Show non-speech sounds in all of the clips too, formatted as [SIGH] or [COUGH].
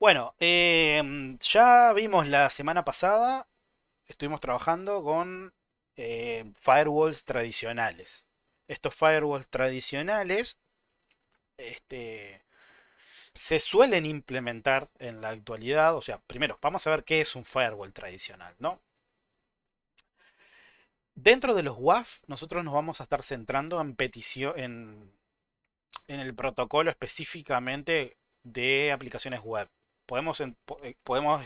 Bueno, eh, ya vimos la semana pasada, estuvimos trabajando con eh, firewalls tradicionales. Estos firewalls tradicionales este, se suelen implementar en la actualidad. O sea, primero, vamos a ver qué es un firewall tradicional, ¿no? Dentro de los WAF, nosotros nos vamos a estar centrando en, petición, en el protocolo específicamente de aplicaciones web podemos, eh, podemos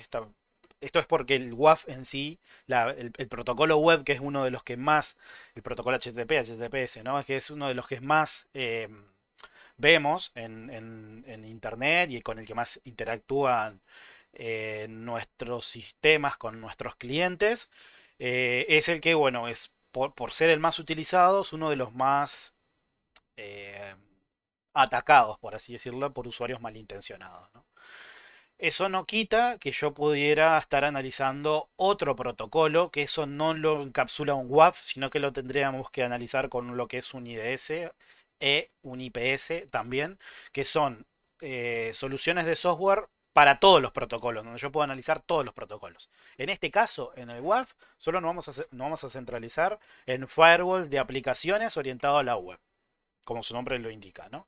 esto es porque el WAF en sí, el, protocolo web, que es uno de los que más, el protocolo HTTP, HTTPS, ¿no? Es que es uno de los que más em, vemos en, Internet y con el que más interactúan eh, nuestros sistemas con nuestros clientes, eh, es el que, bueno, es por, por, ser el más utilizado, es uno de los más atacados, por así decirlo, por usuarios malintencionados, ¿no? Eso no quita que yo pudiera estar analizando otro protocolo, que eso no lo encapsula un WAF, sino que lo tendríamos que analizar con lo que es un IDS e un IPS también, que son eh, soluciones de software para todos los protocolos, donde yo puedo analizar todos los protocolos. En este caso, en el WAF, solo nos vamos a, nos vamos a centralizar en firewalls de aplicaciones orientado a la web, como su nombre lo indica, ¿no?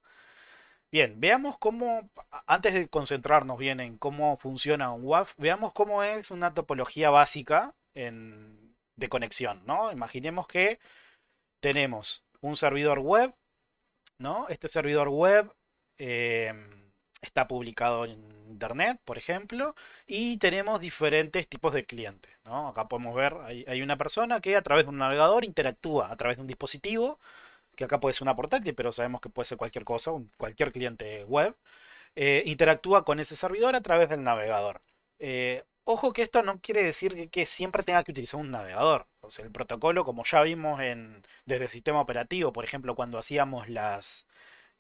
Bien, veamos cómo, antes de concentrarnos bien en cómo funciona un WAF, veamos cómo es una topología básica de conexión, Imaginemos que tenemos un servidor web, Este servidor web em, está publicado en Internet, por ejemplo, y tenemos diferentes tipos de clientes, Acá podemos ver, hay una persona que a través de un navegador interactúa a través de un dispositivo, que acá puede ser una portátil, pero sabemos que puede ser cualquier cosa, cualquier cliente web, eh, interactúa con ese servidor a través del navegador. Eh, ojo que esto no quiere decir que, siempre tenga que utilizar un navegador. O el protocolo, como ya vimos desde el sistema operativo, por ejemplo, cuando hacíamos las,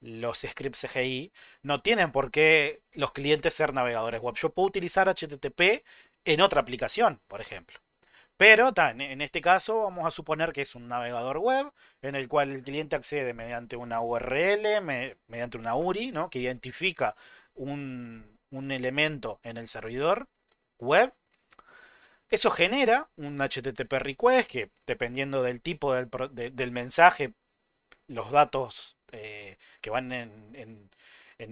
los scripts CGI, no tienen por qué los clientes ser navegadores web. Yo puedo utilizar HTTP en otra aplicación, por ejemplo. Pero en este caso vamos a suponer que es un navegador web en el cual el cliente accede mediante una URL, mediante una URI, ¿no? que identifica un, elemento en el servidor web. Eso genera un HTTP request que, dependiendo del tipo del, mensaje, los datos eh, que van en,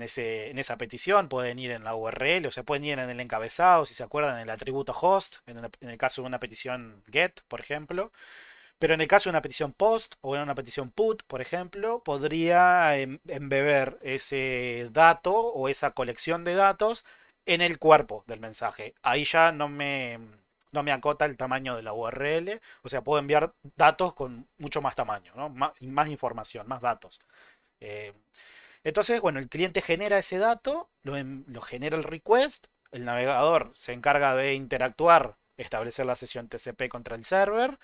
esa petición pueden ir en la URL, o se pueden ir en el encabezado, si se acuerdan, en el atributo host, en, el caso de una petición GET, por ejemplo. Pero en el caso de una petición POST o en una petición PUT, por ejemplo, podría em, embeber ese dato o esa colección de datos en el cuerpo del mensaje. Ahí ya no me, no me acota el tamaño de la URL, o sea, puedo enviar datos con mucho más tamaño, más, información, más datos. Eh, entonces, bueno, el cliente genera ese dato, lo, em, lo genera el request, el navegador se encarga de interactuar, establecer la sesión TCP contra el server,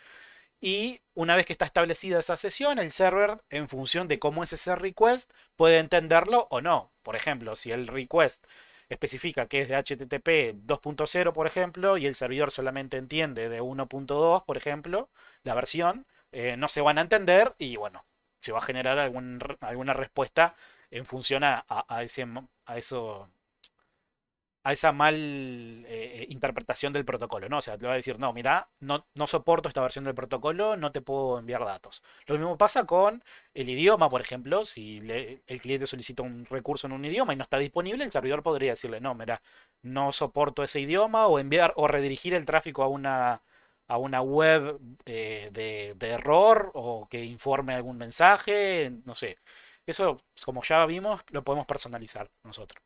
y una vez que está establecida esa sesión, el server, en función de cómo es ese request, puede entenderlo o no. Por ejemplo, si el request especifica que es de HTTP 2.0, por ejemplo, y el servidor solamente entiende de 1.2, por ejemplo, la versión, eh, no se van a entender y bueno, se va a generar alguna respuesta en función a, ese, a eso a esa mal eh, interpretación del protocolo, ¿no? O sea, te va a decir, no, mira, no, no soporto esta versión del protocolo, no te puedo enviar datos. Lo mismo pasa con el idioma, por ejemplo, si el cliente solicita un recurso en un idioma y no está disponible, el servidor podría decirle, no, mira, no soporto ese idioma o enviar o redirigir el tráfico a una, a una web eh, de, de error o que informe algún mensaje, no sé. Eso, como ya vimos, lo podemos personalizar nosotros.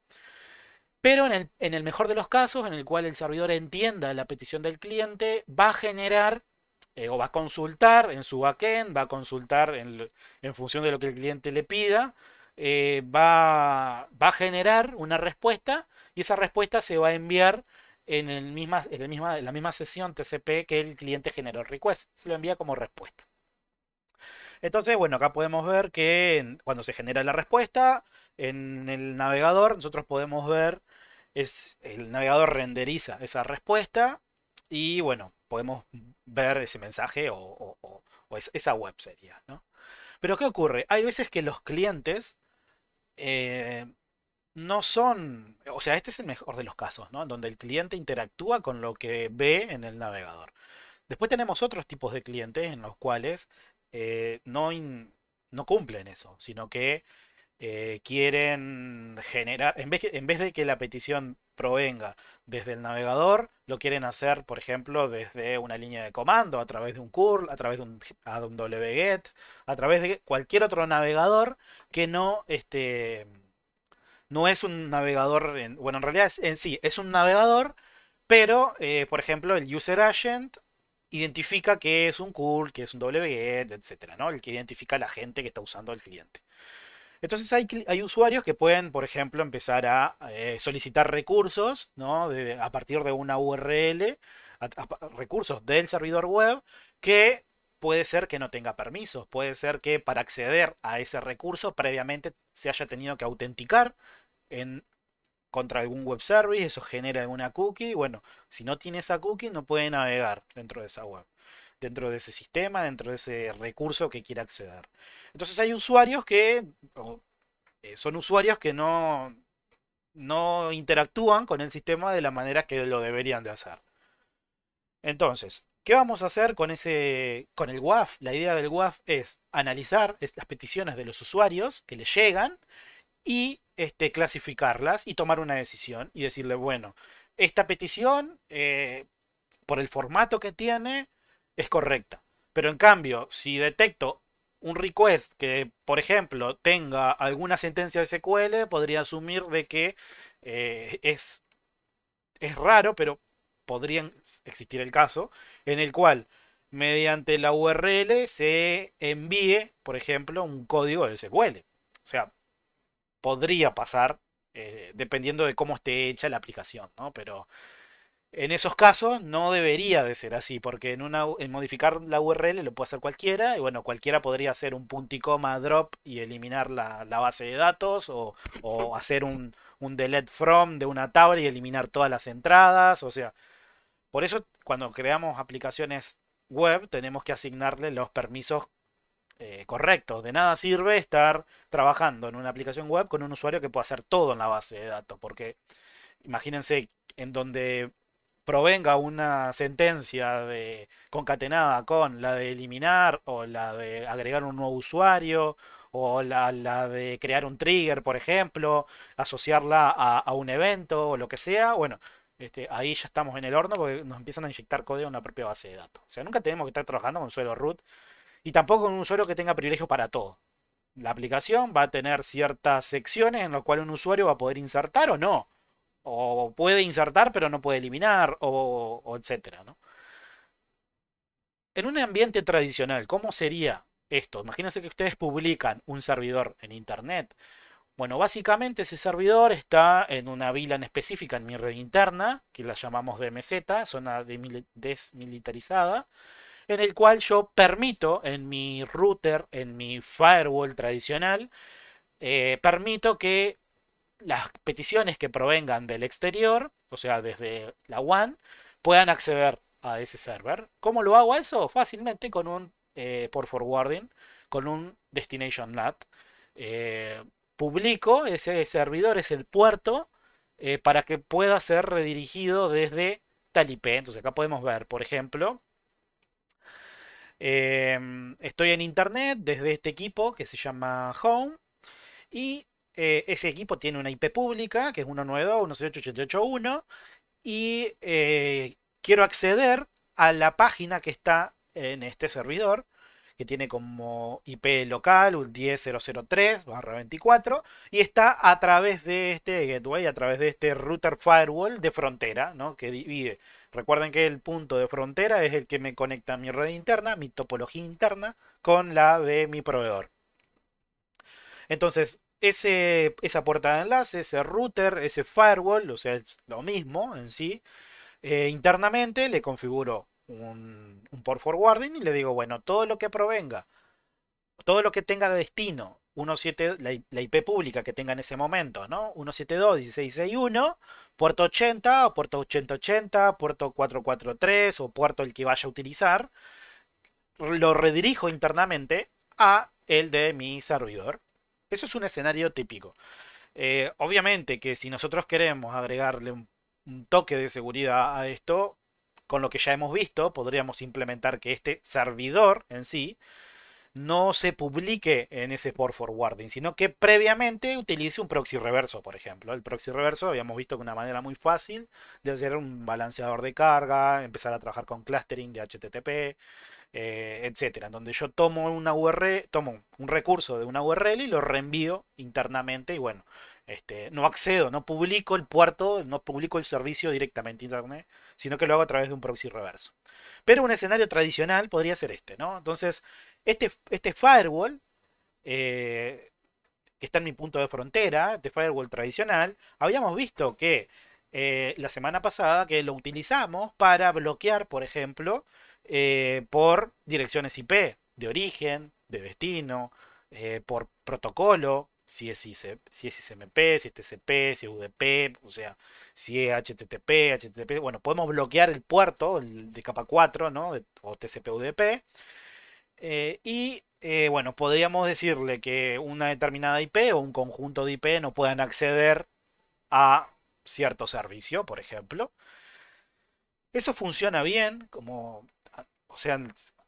Pero en el, mejor de los casos, en el cual el servidor entienda la petición del cliente, va a generar eh, o va a consultar en su backend, va a consultar en, función de lo que el cliente le pida, eh, va, a generar una respuesta y esa respuesta se va a enviar en la misma sesión TCP que el cliente generó el request. Se lo envía como respuesta. Entonces, bueno, acá podemos ver que cuando se genera la respuesta en el navegador, nosotros podemos ver es el navegador renderiza esa respuesta y bueno, podemos ver ese mensaje o, esa web sería, ¿no? Pero ¿qué ocurre? Hay veces que los clientes eh, no son, o sea, este es el mejor de los casos, ¿no? Donde el cliente interactúa con lo que ve en el navegador. Después tenemos otros tipos de clientes en los cuales eh, no, no cumplen eso, sino que eh, quieren generar, en vez, en vez de que la petición provenga desde el navegador, lo quieren hacer, por ejemplo, desde una línea de comando, a través de un curl, a través de un, wget, a través de cualquier otro navegador que no, este, no es un navegador, bueno, en realidad es, en sí es un navegador, pero, eh, por ejemplo, el user agent identifica que es un curl, que es un wget, etcétera, ¿no? El que identifica la gente que está usando el cliente. Entonces hay, usuarios que pueden, por ejemplo, empezar a eh, solicitar recursos ¿no? a partir de una URL, recursos del servidor web que puede ser que no tenga permisos, puede ser que para acceder a ese recurso previamente se haya tenido que autenticar en, contra algún web service, eso genera alguna cookie, bueno, si no tiene esa cookie no puede navegar dentro de esa web dentro de ese sistema, dentro de ese recurso que quiera acceder. Entonces hay usuarios que eh, son usuarios que no, no interactúan con el sistema de la manera que lo deberían de hacer. Entonces, ¿qué vamos a hacer con, ese, con el WAF? La idea del WAF es analizar las peticiones de los usuarios que le llegan y este, clasificarlas y tomar una decisión y decirle, bueno, esta petición, eh, por el formato que tiene, es correcta. Pero en cambio, si detecto un request que, por ejemplo, tenga alguna sentencia de SQL, podría asumir de que eh, es, es raro, pero podría existir el caso, en el cual mediante la URL se envíe, por ejemplo, un código de SQL. O sea, podría pasar, eh, dependiendo de cómo esté hecha la aplicación, ¿no? Pero en esos casos no debería de ser así, porque en, una, en modificar la URL lo puede hacer cualquiera, y bueno, cualquiera podría hacer un punto y coma drop y eliminar la, base de datos, o, hacer un, un, delete from de una tabla y eliminar todas las entradas, o sea, por eso cuando creamos aplicaciones web tenemos que asignarle los permisos eh, correctos. De nada sirve estar trabajando en una aplicación web con un usuario que pueda hacer todo en la base de datos, porque imagínense en donde provenga una sentencia de, concatenada con la de eliminar o la de agregar un nuevo usuario o la, de crear un trigger, por ejemplo, asociarla a, un evento o lo que sea, bueno, este, ahí ya estamos en el horno porque nos empiezan a inyectar código en la propia base de datos. O sea, nunca tenemos que estar trabajando con un suelo root y tampoco con un usuario que tenga privilegios para todo. La aplicación va a tener ciertas secciones en las cuales un usuario va a poder insertar o no o puede insertar, pero no puede eliminar, o, etcétera, ¿no? En un ambiente tradicional, ¿cómo sería esto? Imagínense que ustedes publican un servidor en internet. Bueno, básicamente ese servidor está en una VLAN específica en mi red interna, que la llamamos DMZ, zona desmilitarizada, en el cual yo permito en mi router, en mi firewall tradicional, eh, permito que las peticiones que provengan del exterior, o sea, desde la WAN, puedan acceder a ese server. ¿Cómo lo hago eso? Fácilmente con un eh, port por forwarding, con un destination NAT. Eh, publico ese servidor, es el puerto, eh, para que pueda ser redirigido desde tal Entonces acá podemos ver, por ejemplo, estoy en internet desde este equipo que se llama Home y eh, ese equipo tiene una IP pública, que es 192.168.88.1, y eh, quiero acceder a la página que está en este servidor, que tiene como IP local un 10003-24, y está a través de este gateway, a través de este router firewall de frontera, ¿no? que divide. Recuerden que el punto de frontera es el que me conecta a mi red interna, mi topología interna, con la de mi proveedor. Entonces, ese, esa puerta de enlace, ese router, ese firewall, o sea, es lo mismo en sí. Eh, internamente le configuro un, un, port forwarding y le digo, bueno, todo lo que provenga, todo lo que tenga de destino, 17, la, IP pública que tenga en ese momento, ¿no? 172.1661, puerto 80 o puerto 8080, puerto 443 o puerto el que vaya a utilizar, lo redirijo internamente a el de mi servidor eso es un escenario típico. Eh, obviamente que si nosotros queremos agregarle un, toque de seguridad a esto, con lo que ya hemos visto, podríamos implementar que este servidor en sí no se publique en ese port forwarding, sino que previamente utilice un proxy reverso, por ejemplo. El proxy reverso habíamos visto que una manera muy fácil de hacer un balanceador de carga, empezar a trabajar con clustering de HTTP, eh, etcétera, donde yo tomo una URL, tomo un recurso de una URL y lo reenvío internamente y bueno, este, no accedo, no publico el puerto, no publico el servicio directamente internet, sino que lo hago a través de un proxy reverso. Pero un escenario tradicional podría ser este, ¿no? Entonces, este, este firewall eh, que está en mi punto de frontera, de este firewall tradicional, habíamos visto que eh, la semana pasada que lo utilizamos para bloquear, por ejemplo, eh, por direcciones IP, de origen, de destino, eh, por protocolo, si es, si es ICMP, si es TCP, si es UDP, o sea, si es HTTP, HTTP. Bueno, podemos bloquear el puerto de capa 4, ¿no? O TCP-UDP. Eh, y bueno, podríamos decirle que una determinada IP o un conjunto de IP no puedan acceder a cierto servicio, por ejemplo. Eso funciona bien, como o sea,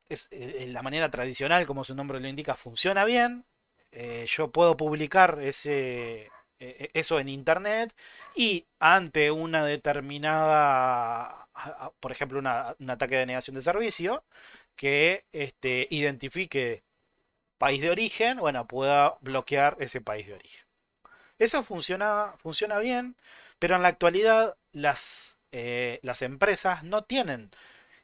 es, eh, la manera tradicional, como su nombre lo indica, funciona bien. Eh, yo puedo publicar ese, eh, eso en internet y ante una determinada, por ejemplo, un ataque de negación de servicio que este, identifique país de origen, bueno, pueda bloquear ese país de origen. Eso funciona, funciona bien, pero en la actualidad las, las empresas no tienen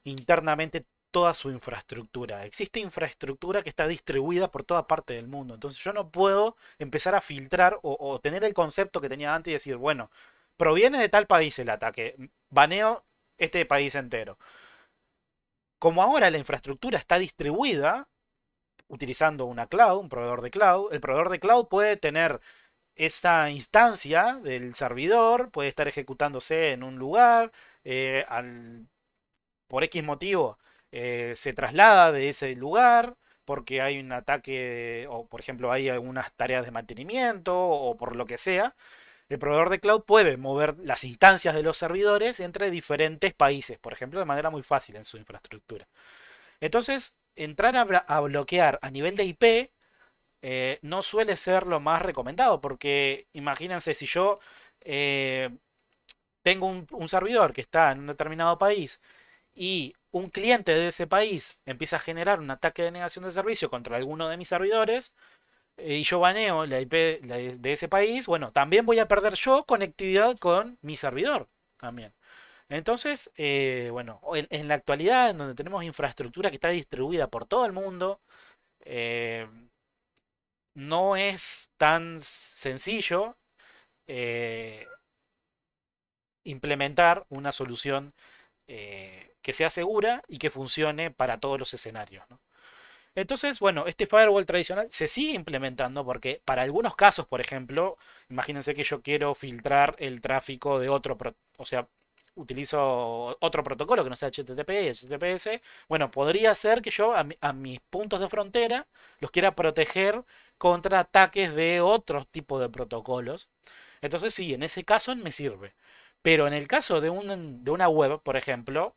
internamente toda su infraestructura. Existe infraestructura que está distribuida por toda parte del mundo. Entonces yo no puedo empezar a filtrar o, tener el concepto que tenía antes y decir, bueno, proviene de tal país el ataque, baneo este país entero. Como ahora la infraestructura está distribuida utilizando una cloud, un proveedor de cloud, el proveedor de cloud puede tener Esa instancia del servidor, puede estar ejecutándose en un lugar, eh, al, por X motivo eh, se traslada de ese lugar porque hay un ataque o por ejemplo hay algunas tareas de mantenimiento o por lo que sea, el proveedor de cloud puede mover las instancias de los servidores entre diferentes países, por ejemplo, de manera muy fácil en su infraestructura. Entonces, entrar a, bloquear a nivel de IP eh, no suele ser lo más recomendado, porque imagínense si yo eh, tengo un, un servidor que está en un determinado país y un cliente de ese país empieza a generar un ataque de negación de servicio contra alguno de mis servidores eh, y yo baneo la IP de ese país, bueno, también voy a perder yo conectividad con mi servidor también. Entonces, eh, bueno, en, la actualidad, en donde tenemos infraestructura que está distribuida por todo el mundo, eh, no es tan sencillo implementar una solución que sea segura y que funcione para todos los escenarios. Entonces, bueno, este firewall tradicional se sigue implementando porque para algunos casos, por ejemplo, imagínense que yo quiero filtrar el tráfico de otro, o sea, utilizo otro protocolo que no sea HTTP y HTTPS, bueno, podría ser que yo a, mis puntos de frontera los quiera proteger contra ataques de otro tipo de protocolos. Entonces, sí, en ese caso me sirve. Pero en el caso de, de una web, por ejemplo,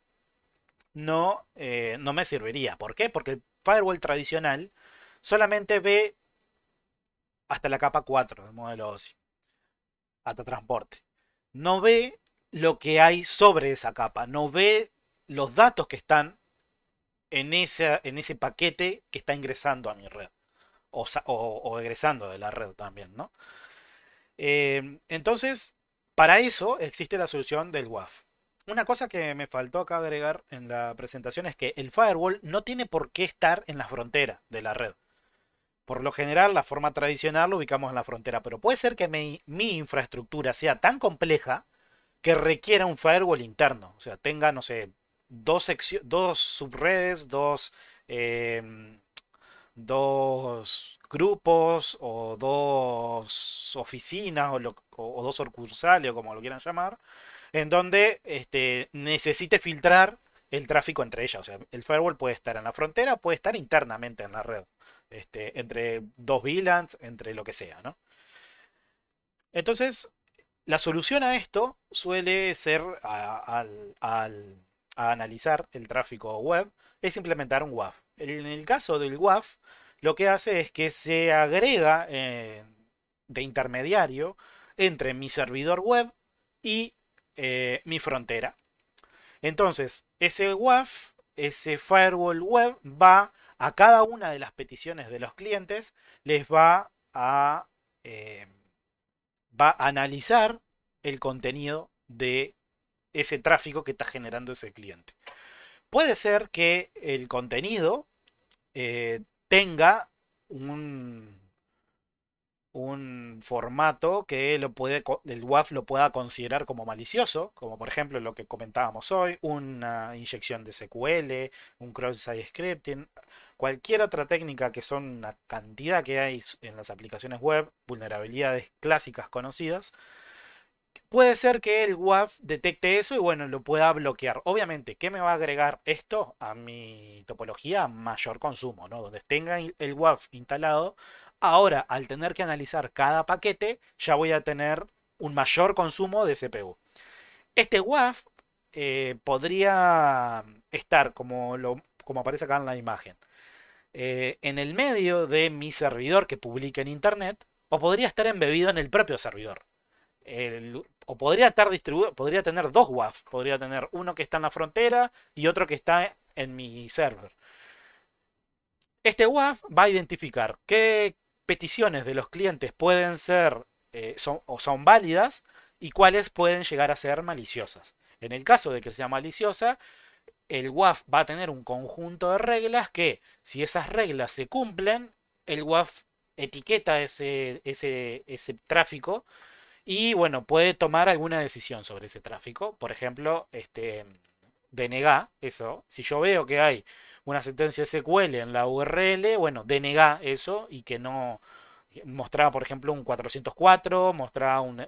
no, eh, no me serviría. ¿Por qué? Porque el firewall tradicional solamente ve hasta la capa 4 del modelo OSI, hasta transporte. No ve lo que hay sobre esa capa, no ve los datos que están en, ese, en ese paquete que está ingresando a mi red o, o, egresando de la red también, ¿no? Eh, entonces, para eso existe la solución del WAF. Una cosa que me faltó acá agregar en la presentación es que el firewall no tiene por qué estar en la frontera de la red. Por lo general, la forma tradicional lo ubicamos en la frontera, pero puede ser que mi, infraestructura sea tan compleja que requiera un firewall interno. O sea, tenga, no sé, dos, dos subredes, dos, em, dos grupos o dos oficinas o, dos sucursales o como lo quieran llamar en donde este, necesite filtrar el tráfico entre ellas. O sea, el firewall puede estar en la frontera, puede estar internamente en la red, este, entre dos VLANs, entre lo que sea, Entonces, la solución a esto suele ser, al, analizar el tráfico web, es implementar un WAF. En el caso del WAF, lo que hace es que se agrega eh, de intermediario entre mi servidor web y eh, mi frontera. Entonces, ese WAF, ese firewall web, va a cada una de las peticiones de los clientes, les va a, eh, va a analizar el contenido de ese tráfico que está generando ese cliente. Puede ser que el contenido eh, tenga un, un formato que lo puede, el WAF lo pueda considerar como malicioso, como por ejemplo lo que comentábamos hoy, una inyección de SQL, un cross-site scripting, cualquier otra técnica que son una cantidad que hay en las aplicaciones web, vulnerabilidades clásicas conocidas, puede ser que el WAF detecte eso y bueno, lo pueda bloquear. Obviamente, ¿qué me va a agregar esto a mi topología? Mayor consumo, ¿no? Donde tenga el WAF instalado, Ahora, al tener que analizar cada paquete, ya voy a tener un mayor consumo de CPU. Este WAF eh, podría estar, como, aparece acá en la imagen, eh, en el medio de mi servidor que publique en Internet, o podría estar embebido en el propio servidor. o podría estar distribuido, podría tener dos WAF, podría tener uno que está en la frontera y otro que está en mi server. Este WAF va a identificar qué, peticiones de los clientes pueden ser eh, son, o son válidas y cuáles pueden llegar a ser maliciosas. En el caso de que sea maliciosa, el WAF va a tener un conjunto de reglas que, si esas reglas se cumplen, el WAF etiqueta ese, ese, ese tráfico y, bueno, puede tomar alguna decisión sobre ese tráfico. Por ejemplo, este, denega eso. Si yo veo que hay una sentencia SQL en la URL, bueno, denega eso y que no mostraba, por ejemplo, un 404, mostraba una,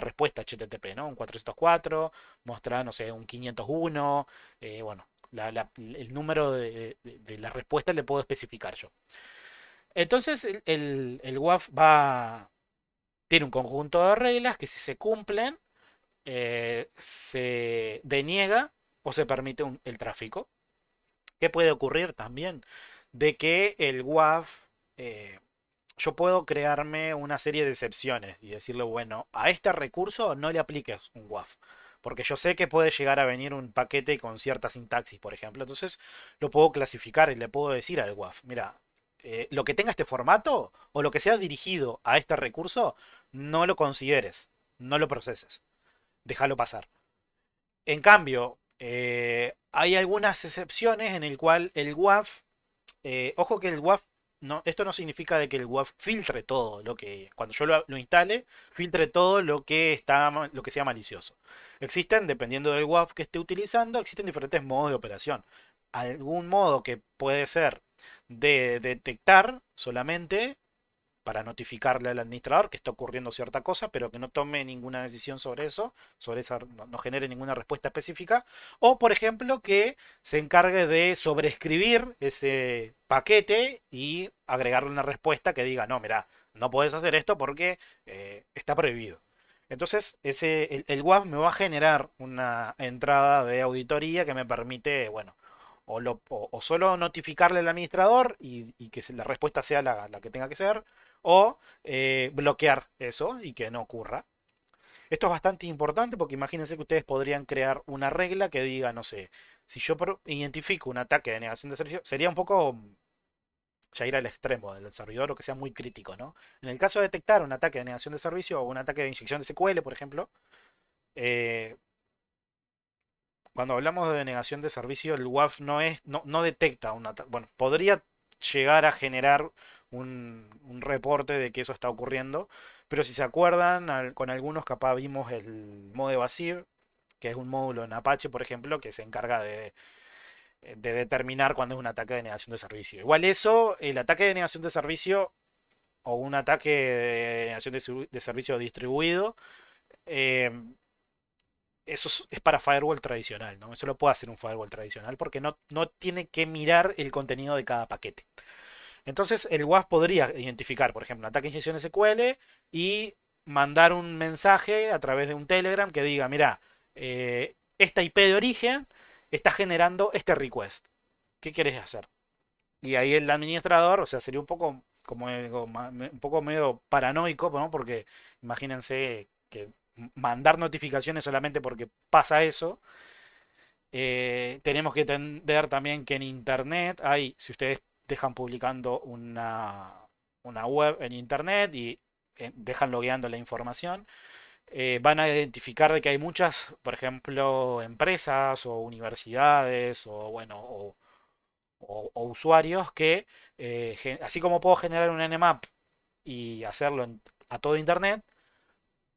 respuesta HTTP, ¿no? Un 404, mostraba, no sé, un 501, eh, bueno, el número de, la respuesta le puedo especificar yo. Entonces, el, WAF va, tiene un conjunto de reglas que si se cumplen, eh, se deniega o se permite el tráfico. ¿Qué puede ocurrir también? De que el WAF, eh, yo puedo crearme una serie de excepciones y decirle, bueno, a este recurso no le apliques un WAF. Porque yo sé que puede llegar a venir un paquete con cierta sintaxis, por ejemplo. Entonces lo puedo clasificar y le puedo decir al WAF, mira, eh, lo que tenga este formato o lo que sea dirigido a este recurso, no lo consideres, no lo proceses, déjalo pasar. En cambio, eh, hay algunas excepciones en el cual el WAF, eh, ojo que el WAF, no, esto no significa de que el WAF filtre todo lo que, cuando yo lo, instale, filtre todo lo que, está, lo que sea malicioso. Existen, dependiendo del WAF que esté utilizando, existen diferentes modos de operación. Algún modo que puede ser de detectar solamente para notificarle al administrador que está ocurriendo cierta cosa, pero que no tome ninguna decisión sobre eso, sobre esa, no, genere ninguna respuesta específica, o por ejemplo que se encargue de sobreescribir ese paquete y agregarle una respuesta que diga, no, mira, no puedes hacer esto porque eh, está prohibido. Entonces, ese, el, web me va a generar una entrada de auditoría que me permite, bueno, o, solo notificarle al administrador y, que la respuesta sea la, que tenga que ser, o eh, bloquear eso y que no ocurra. Esto es bastante importante porque imagínense que ustedes podrían crear una regla que diga, no sé, si yo identifico un ataque de negación de servicio, sería un poco mm, ya ir al extremo del servidor o que sea muy crítico, ¿no? En el caso de detectar un ataque de negación de servicio o un ataque de inyección de SQL, por ejemplo, eh, cuando hablamos de negación de servicio, el WAF no es, no, no detecta un ataque. Bueno, podría llegar a generar un, reporte de que eso está ocurriendo. Pero si se acuerdan, con algunos capaz vimos el modo Basir, que es un módulo en Apache, por ejemplo, que se encarga de, determinar cuándo es un ataque de negación de servicio. Igual eso, el ataque de negación de servicio o un ataque de negación de, servicio distribuido, eh, eso es, para firewall tradicional, ¿no? Eso lo puede hacer un firewall tradicional porque no, no tiene que mirar el contenido de cada paquete. Entonces el WAF podría identificar, por ejemplo, ataque de inyección SQL y mandar un mensaje a través de un Telegram que diga, mira, eh, esta IP de origen está generando este request. ¿Qué querés hacer? Y ahí el administrador, o sea, sería un poco como un poco medio paranoico, ¿no? Porque imagínense que mandar notificaciones solamente porque pasa eso. Eh, tenemos que entender también que en Internet hay, si ustedes dejan publicando una, web en internet y eh, dejan logueando la información. Eh, van a identificar de que hay muchas, por ejemplo, empresas o universidades o bueno o, usuarios que eh, así como puedo generar un nmap y hacerlo a todo internet,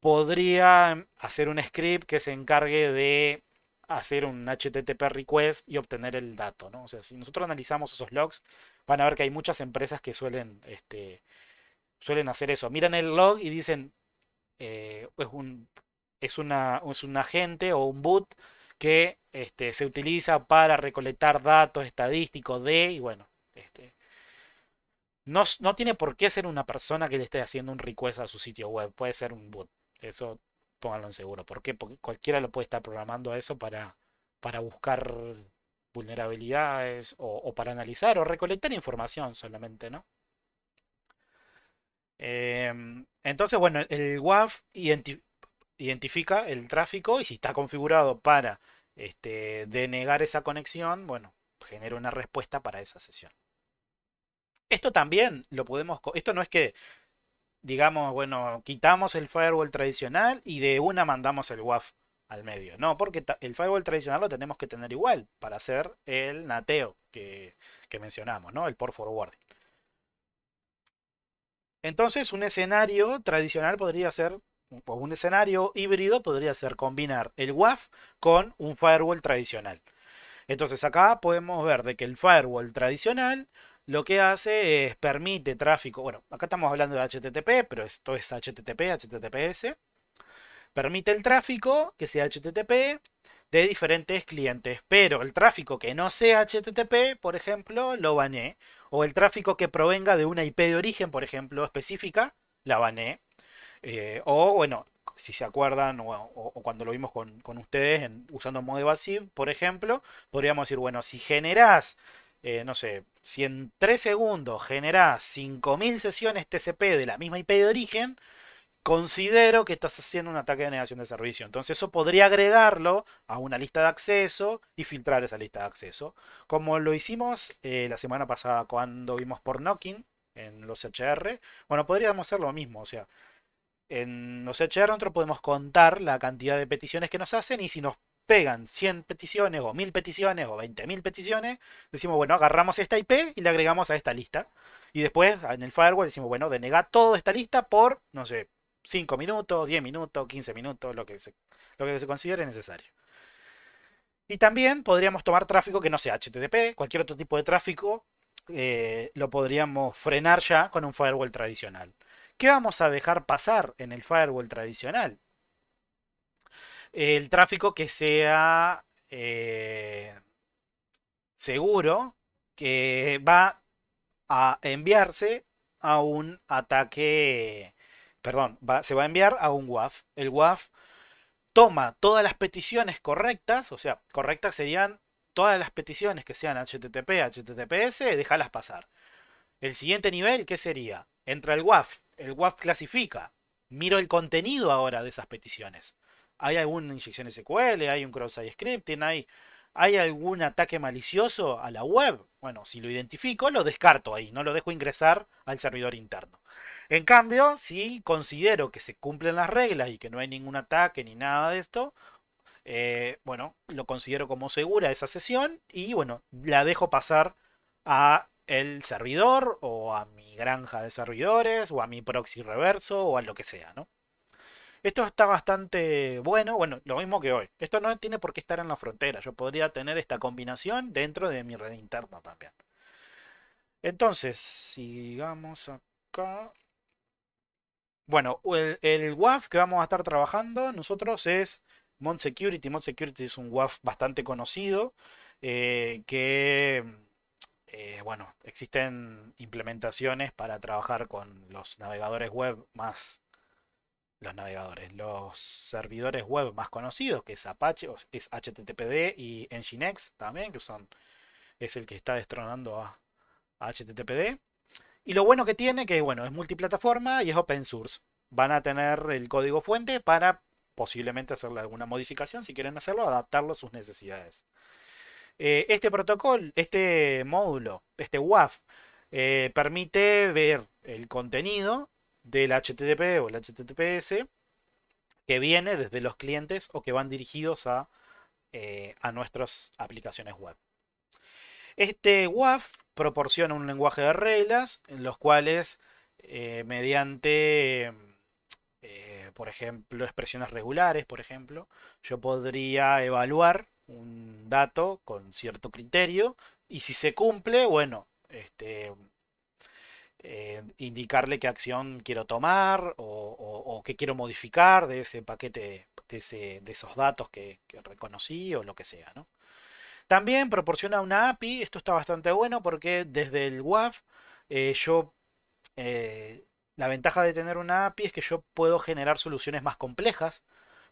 podría hacer un script que se encargue de hacer un HTTP request y obtener el dato, ¿no? O sea, si nosotros analizamos esos logs van a ver que hay muchas empresas que suelen, este, suelen hacer eso. Miran el log y dicen, eh, es, un, es, una, un agente o un boot que este, se utiliza para recolectar datos estadísticos de, y bueno, este, no, tiene por qué ser una persona que le esté haciendo un request a su sitio web, puede ser un boot, eso pónganlo en seguro, ¿por qué? Porque cualquiera lo puede estar programando eso para, para buscar vulnerabilidades o, para analizar o recolectar información solamente, ¿no? Em, entonces, bueno, el WAF identifica el tráfico y si está configurado para este, denegar esa conexión, bueno, genera una respuesta para esa sesión. Esto también lo podemos... Esto no es que, digamos, bueno, quitamos el firewall tradicional y de una mandamos el WAF al medio. No, porque el firewall tradicional lo tenemos que tener igual para hacer el nateo que, mencionamos, ¿no? El port forwarding. Entonces, un escenario tradicional podría ser, o un escenario híbrido podría ser combinar el WAF con un firewall tradicional. Entonces, acá podemos ver de que el firewall tradicional lo que hace es permite tráfico. Bueno, acá estamos hablando de HTTP, pero esto es HTTP, HTTPS permite el tráfico que sea HTTP de diferentes clientes, pero el tráfico que no sea HTTP, por ejemplo, lo bané, o el tráfico que provenga de una IP de origen, por ejemplo, específica, la bané, eh, o bueno, si se acuerdan, o, cuando lo vimos con, ustedes usando usando evasivo, por ejemplo, podríamos decir, bueno, si generás, eh, no sé, si en 3 segundos generás 5.000 sesiones TCP de la misma IP de origen, considero que estás haciendo un ataque de negación de servicio. Entonces eso podría agregarlo a una lista de acceso y filtrar esa lista de acceso. Como lo hicimos eh, la semana pasada cuando vimos por knocking en los HR. Bueno, podríamos hacer lo mismo. O sea, en los HR podemos contar la cantidad de peticiones que nos hacen y si nos pegan 100 peticiones o 1000 peticiones o 20.000 peticiones, decimos, bueno, agarramos esta IP y la agregamos a esta lista. Y después en el firewall decimos, bueno, denega toda esta lista por, no sé, 5 minutos, 10 minutos, 15 minutos, lo que se, lo que se considere necesario. Y también podríamos tomar tráfico que no sea HTTP, cualquier otro tipo de tráfico, eh, lo podríamos frenar ya con un firewall tradicional. ¿Qué vamos a dejar pasar en el firewall tradicional? El tráfico que sea eh, seguro, que va a enviarse a un ataque perdón, se va a enviar a un WAF. El WAF toma todas las peticiones correctas, o sea, correctas serían todas las peticiones que sean HTTP, HTTPS, déjalas pasar. El siguiente nivel, ¿qué sería? Entra el WAF, el WAF clasifica, miro el contenido ahora de esas peticiones. Hay alguna inyección SQL, hay un cross-site scripting, hay algún ataque malicioso a la web. Bueno, si lo identifico, lo descarto ahí, no lo dejo ingresar al servidor interno. En cambio, si considero que se cumplen las reglas y que no hay ningún ataque ni nada de esto, eh, bueno, lo considero como segura esa sesión y bueno, la dejo pasar a el servidor o a mi granja de servidores o a mi proxy reverso o a lo que sea, ¿no? Esto está bastante bueno, bueno, lo mismo que hoy. Esto no tiene por qué estar en la frontera, yo podría tener esta combinación dentro de mi red interna también. Entonces, sigamos acá. Bueno, el, WAF que vamos a estar trabajando nosotros es Mont Security. Security es un WAF bastante conocido eh, que, eh, bueno, existen implementaciones para trabajar con los navegadores web más, los navegadores, los servidores web más conocidos, que es Apache, es HTTPD y Nginx también, que son, es el que está destronando a HTTPD. Y lo bueno que tiene, que bueno, es multiplataforma y es open source. Van a tener el código fuente para posiblemente hacerle alguna modificación, si quieren hacerlo, adaptarlo a sus necesidades. Eh, este protocolo, este módulo, este WAF, eh, permite ver el contenido del HTTP o el HTTPS que viene desde los clientes o que van dirigidos a, eh, a nuestras aplicaciones web. Este WAF proporciona un lenguaje de reglas en los cuales eh, mediante, eh, por ejemplo, expresiones regulares, por ejemplo, yo podría evaluar un dato con cierto criterio y si se cumple, bueno, este, eh, indicarle qué acción quiero tomar o, qué quiero modificar de ese paquete, de, esos datos que, que reconocí o lo que sea, ¿no? También proporciona una API, esto está bastante bueno porque desde el WAF eh, yo... Eh, la ventaja de tener una API es que yo puedo generar soluciones más complejas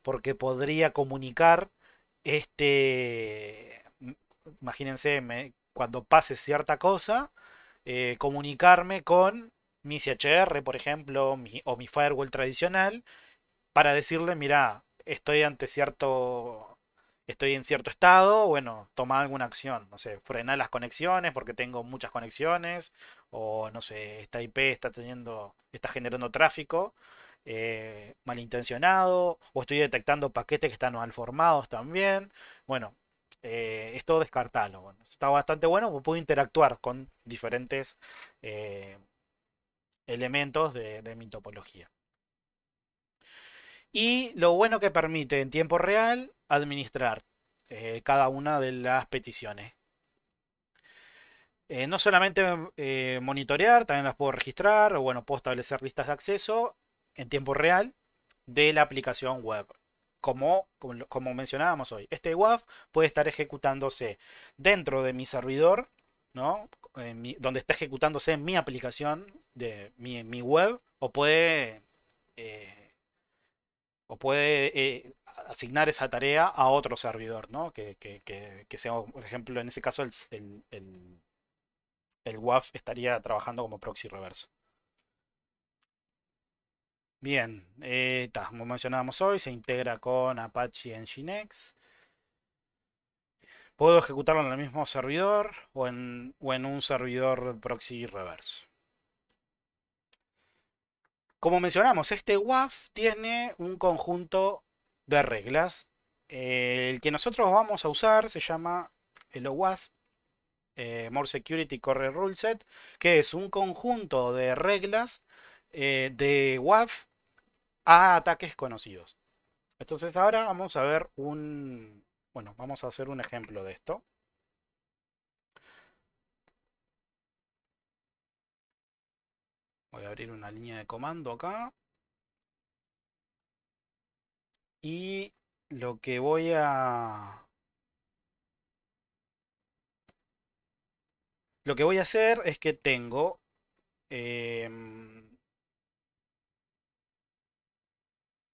porque podría comunicar este... Imagínense, cuando pase cierta cosa, eh, comunicarme con mi CHR, por ejemplo, o mi firewall tradicional, para decirle, mira, estoy ante cierto estoy en cierto estado, bueno, toma alguna acción, no sé, frenar las conexiones porque tengo muchas conexiones, o no sé, esta IP está teniendo, está generando tráfico eh, malintencionado, o estoy detectando paquetes que están mal formados también. Bueno, eh, es descartalo. está bastante bueno, pues puedo interactuar con diferentes eh, elementos de mi topología. Y lo bueno que permite en tiempo real administrar eh, cada una de las peticiones. Eh, no solamente eh, monitorear, también las puedo registrar o bueno, puedo establecer listas de acceso en tiempo real de la aplicación web. Como, como, mencionábamos hoy, este WAF puede estar ejecutándose dentro de mi servidor, ¿no? donde está ejecutándose mi aplicación de mi, web, o puede, o puede asignar esa tarea a otro servidor, ¿no? Que, sea, por ejemplo, en ese caso el, el, WAF estaría trabajando como proxy reverso. Bien, eh, como mencionábamos hoy, se integra con Apache Nginx. Puedo ejecutarlo en el mismo servidor o en, o en un servidor proxy reverso. Como mencionamos, este WAF tiene un conjunto de reglas. Eh, el que nosotros vamos a usar se llama el OWASP, eh, More Security Core Ruleset, que es un conjunto de reglas eh, de WAF a ataques conocidos. Entonces ahora vamos a ver un... Bueno, vamos a hacer un ejemplo de esto. Voy a abrir una línea de comando acá. Y lo que voy a... Lo que voy a hacer es que tengo... Em,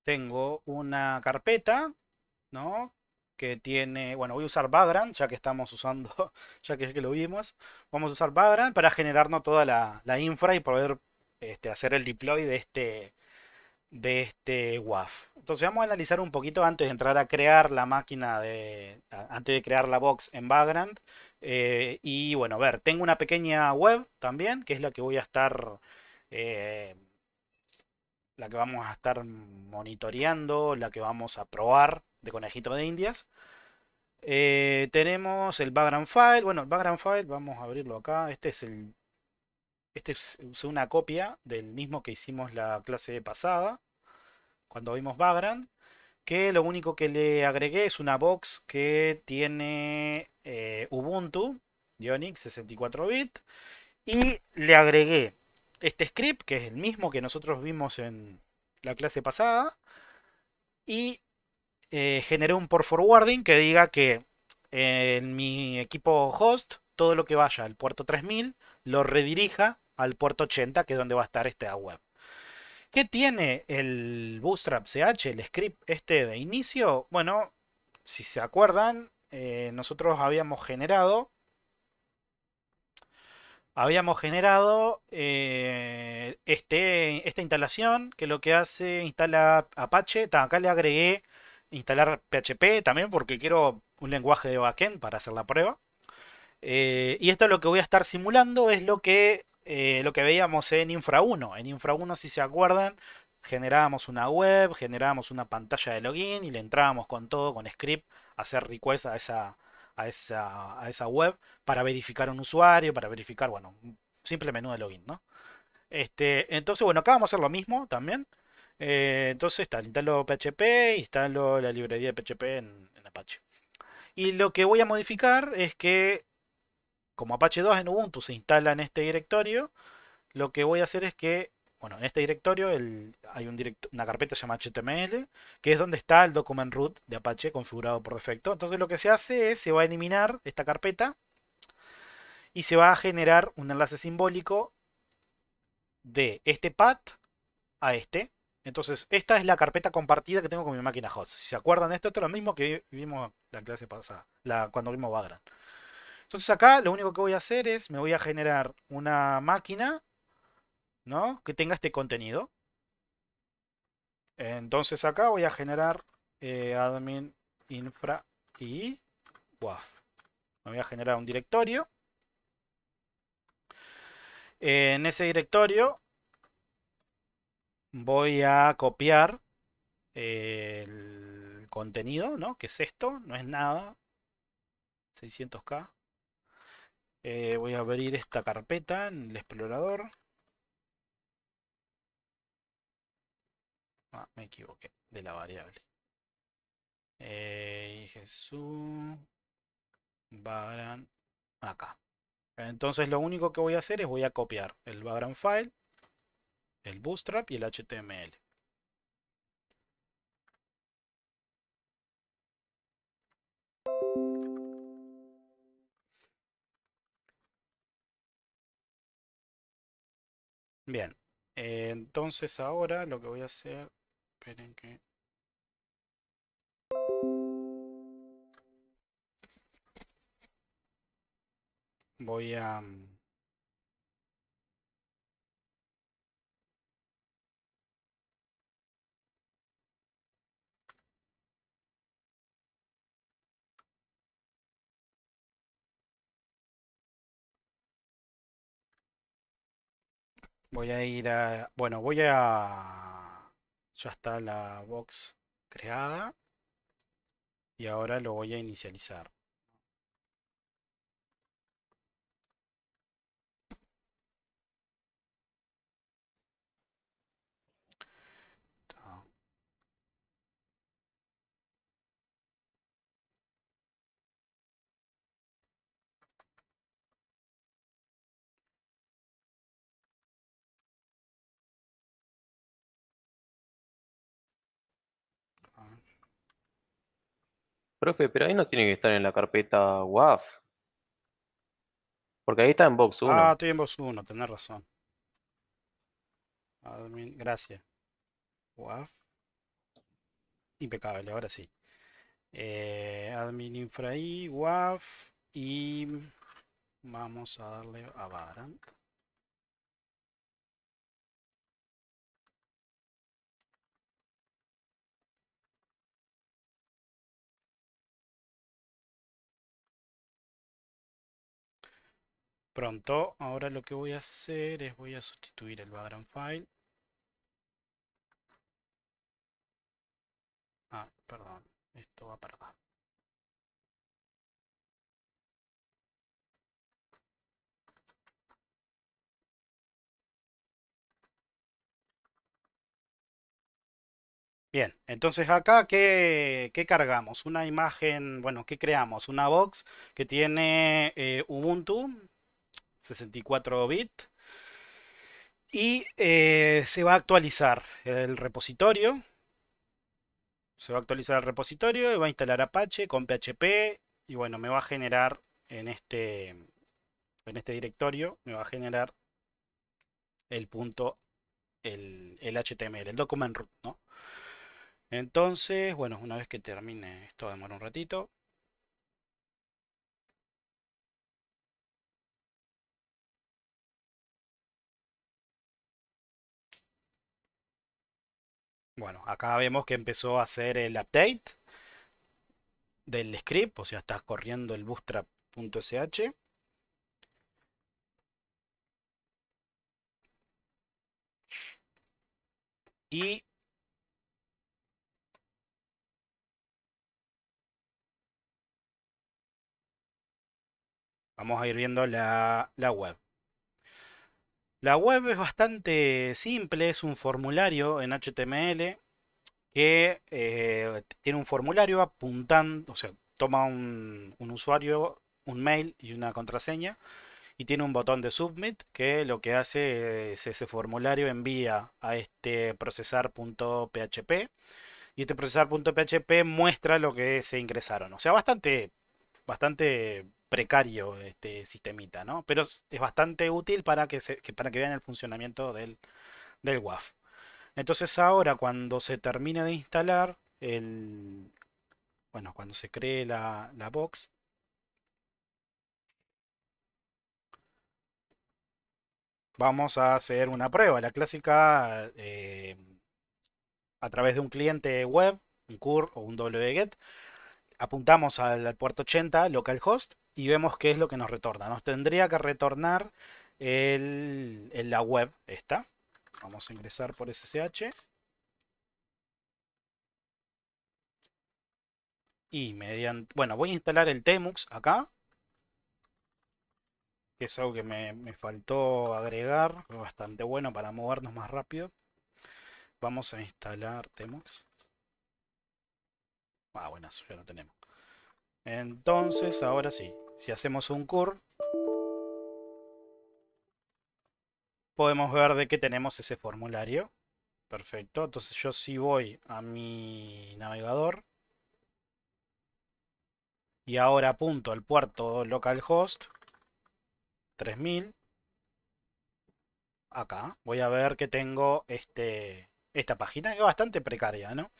tengo una carpeta, ¿no? Que tiene, bueno, voy a usar Vagrant, ya que estamos usando, [LAUGHS] ya que, lo vimos. Vamos a usar Vagrant para generarnos toda la, infra y poder este, hacer el deploy de este, de este WAF. Entonces vamos a analizar un poquito antes de entrar a crear la máquina de, antes de crear la box en Vagrant. Eh, y bueno, a ver, tengo una pequeña web también, que es la que voy a estar, eh, la que vamos a estar monitoreando, la que vamos a probar de conejito de indias. Eh, tenemos el background file, bueno, el background file, vamos a abrirlo acá, este es el este es una copia del mismo que hicimos la clase pasada, cuando vimos Vagrant, que lo único que le agregué es una box que tiene eh, Ubuntu, Ionic 64 bit, y le agregué este script, que es el mismo que nosotros vimos en la clase pasada, y eh, generé un port forwarding que diga que eh, en mi equipo host, todo lo que vaya al puerto 3000 lo redirija al puerto 80, que es donde va a estar esta web ¿Qué tiene el Bootstrap CH, el script este de inicio? Bueno, si se acuerdan, eh, nosotros habíamos generado habíamos generado eh, este, esta instalación que lo que hace instala Apache. Acá le agregué instalar PHP también porque quiero un lenguaje de backend para hacer la prueba. Eh, y esto lo que voy a estar simulando es lo que eh, lo que veíamos en Infra 1. En Infra 1, si se acuerdan, generábamos una web, generábamos una pantalla de login y le entrábamos con todo, con script, hacer request a esa, a esa, web para verificar un usuario, para verificar, bueno, un simple menú de login, ¿no? Este, entonces, bueno, acá vamos a hacer lo mismo también. Eh, entonces, está, instalo PHP y instalo la librería de PHP en Apache. Y lo que voy a modificar es que como Apache 2 en Ubuntu se instala en este directorio, lo que voy a hacer es que, bueno, en este directorio hay un una carpeta llamada HTML, que es donde está el document root de Apache configurado por defecto. Entonces lo que se hace es, se va a eliminar esta carpeta y se va a generar un enlace simbólico de este path a este. Entonces, esta es la carpeta compartida que tengo con mi máquina host. Si se acuerdan esto, esto es lo mismo que vimos la clase pasada, la, cuando vimos Vagrant. Entonces acá lo único que voy a hacer es, me voy a generar una máquina, ¿no? Que tenga este contenido. Entonces acá voy a generar eh, admin infra y waf. Me voy a generar un directorio. En ese directorio voy a copiar eh, el contenido, ¿no? Que es esto, no es nada. 600k. Eh, voy a abrir esta carpeta en el explorador. Ah, me equivoqué de la variable. Eh, y Jesús. Vagrant. Acá. Entonces lo único que voy a hacer es voy a copiar el Vagrant File, el Bootstrap y el HTML. Bien, eh, entonces ahora lo que voy a hacer, esperen que... Voy a... Mm, Voy a ir a... Bueno, voy a... Ya está la box creada. Y ahora lo voy a inicializar. Profe, pero ahí no tiene que estar en la carpeta WAF. Porque ahí está en Box 1. Ah, estoy en Box 1, tenés razón. Admin, gracias. WAF. Impecable, ahora sí. Eh, admin infraí, WAF y vamos a darle a Varant. Pronto, ahora lo que voy a hacer es voy a sustituir el background file. Ah, perdón, esto va para acá. Bien, entonces acá, ¿qué, cargamos? Una imagen, bueno, ¿qué creamos? Una box que tiene eh, Ubuntu, 64 bits. Y eh, se va a actualizar el repositorio. Se va a actualizar el repositorio y va a instalar Apache con PHP. Y bueno, me va a generar en este, en este directorio, me va a generar el punto, el, el HTML, el document root, ¿no? Entonces, bueno, una vez que termine, esto demora un ratito. Bueno, acá vemos que empezó a hacer el update del script, o sea, está corriendo el bootstrap.sh. Y vamos a ir viendo la, la web. La web es bastante simple, es un formulario en HTML que eh, tiene un formulario apuntando, o sea, toma un, usuario, un mail y una contraseña y tiene un botón de submit que lo que hace es ese formulario envía a este procesar.php y este procesar.php muestra lo que se ingresaron. O sea, bastante, bastante precario este sistemita, ¿no? Pero es, bastante útil para que, para que vean el funcionamiento del, del WAF. Entonces ahora cuando se termine de instalar el... Bueno, cuando se cree la, box, vamos a hacer una prueba, la clásica eh, a través de un cliente web, un CUR o un wget. Apuntamos al puerto 80 localhost y vemos qué es lo que nos retorna. Nos tendría que retornar el, la web esta. Vamos a ingresar por SSH. Y mediante... Bueno, voy a instalar el Temux acá. Que es algo que me, me faltó agregar. Bastante bueno para movernos más rápido. Vamos a instalar Temux. Ah, bueno, eso ya lo tenemos. Entonces, ahora sí, si hacemos un curve, podemos ver de qué tenemos ese formulario. Perfecto, entonces yo sí voy a mi navegador y ahora apunto al puerto localhost 3000. Acá voy a ver que tengo este, esta página que es bastante precaria, ¿no?